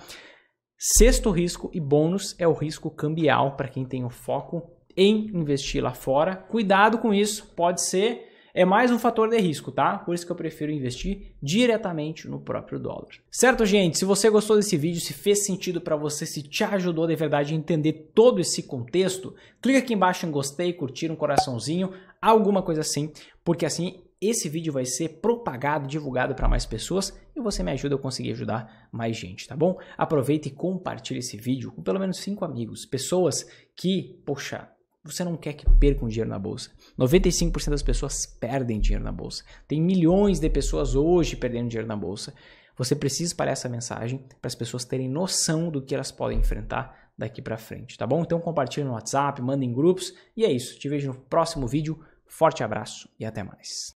Sexto risco e bônus é o risco cambial para quem tem o foco em investir lá fora. Cuidado com isso, pode ser é mais um fator de risco, tá? Por isso que eu prefiro investir diretamente no próprio dólar. Certo, gente? Se você gostou desse vídeo, se fez sentido para você, se te ajudou de verdade a entender todo esse contexto, clica aqui embaixo em gostei, curtir, um coraçãozinho, alguma coisa assim, porque assim esse vídeo vai ser propagado, divulgado para mais pessoas e você me ajuda a conseguir ajudar mais gente, tá bom? Aproveita e compartilhe esse vídeo com pelo menos cinco amigos, pessoas que, poxa, você não quer que percam dinheiro na bolsa. 95% das pessoas perdem dinheiro na bolsa. Tem milhões de pessoas hoje perdendo dinheiro na bolsa. Você precisa espalhar essa mensagem para as pessoas terem noção do que elas podem enfrentar daqui para frente, tá bom? Então compartilha no WhatsApp, manda em grupos e é isso. Te vejo no próximo vídeo. Forte abraço e até mais.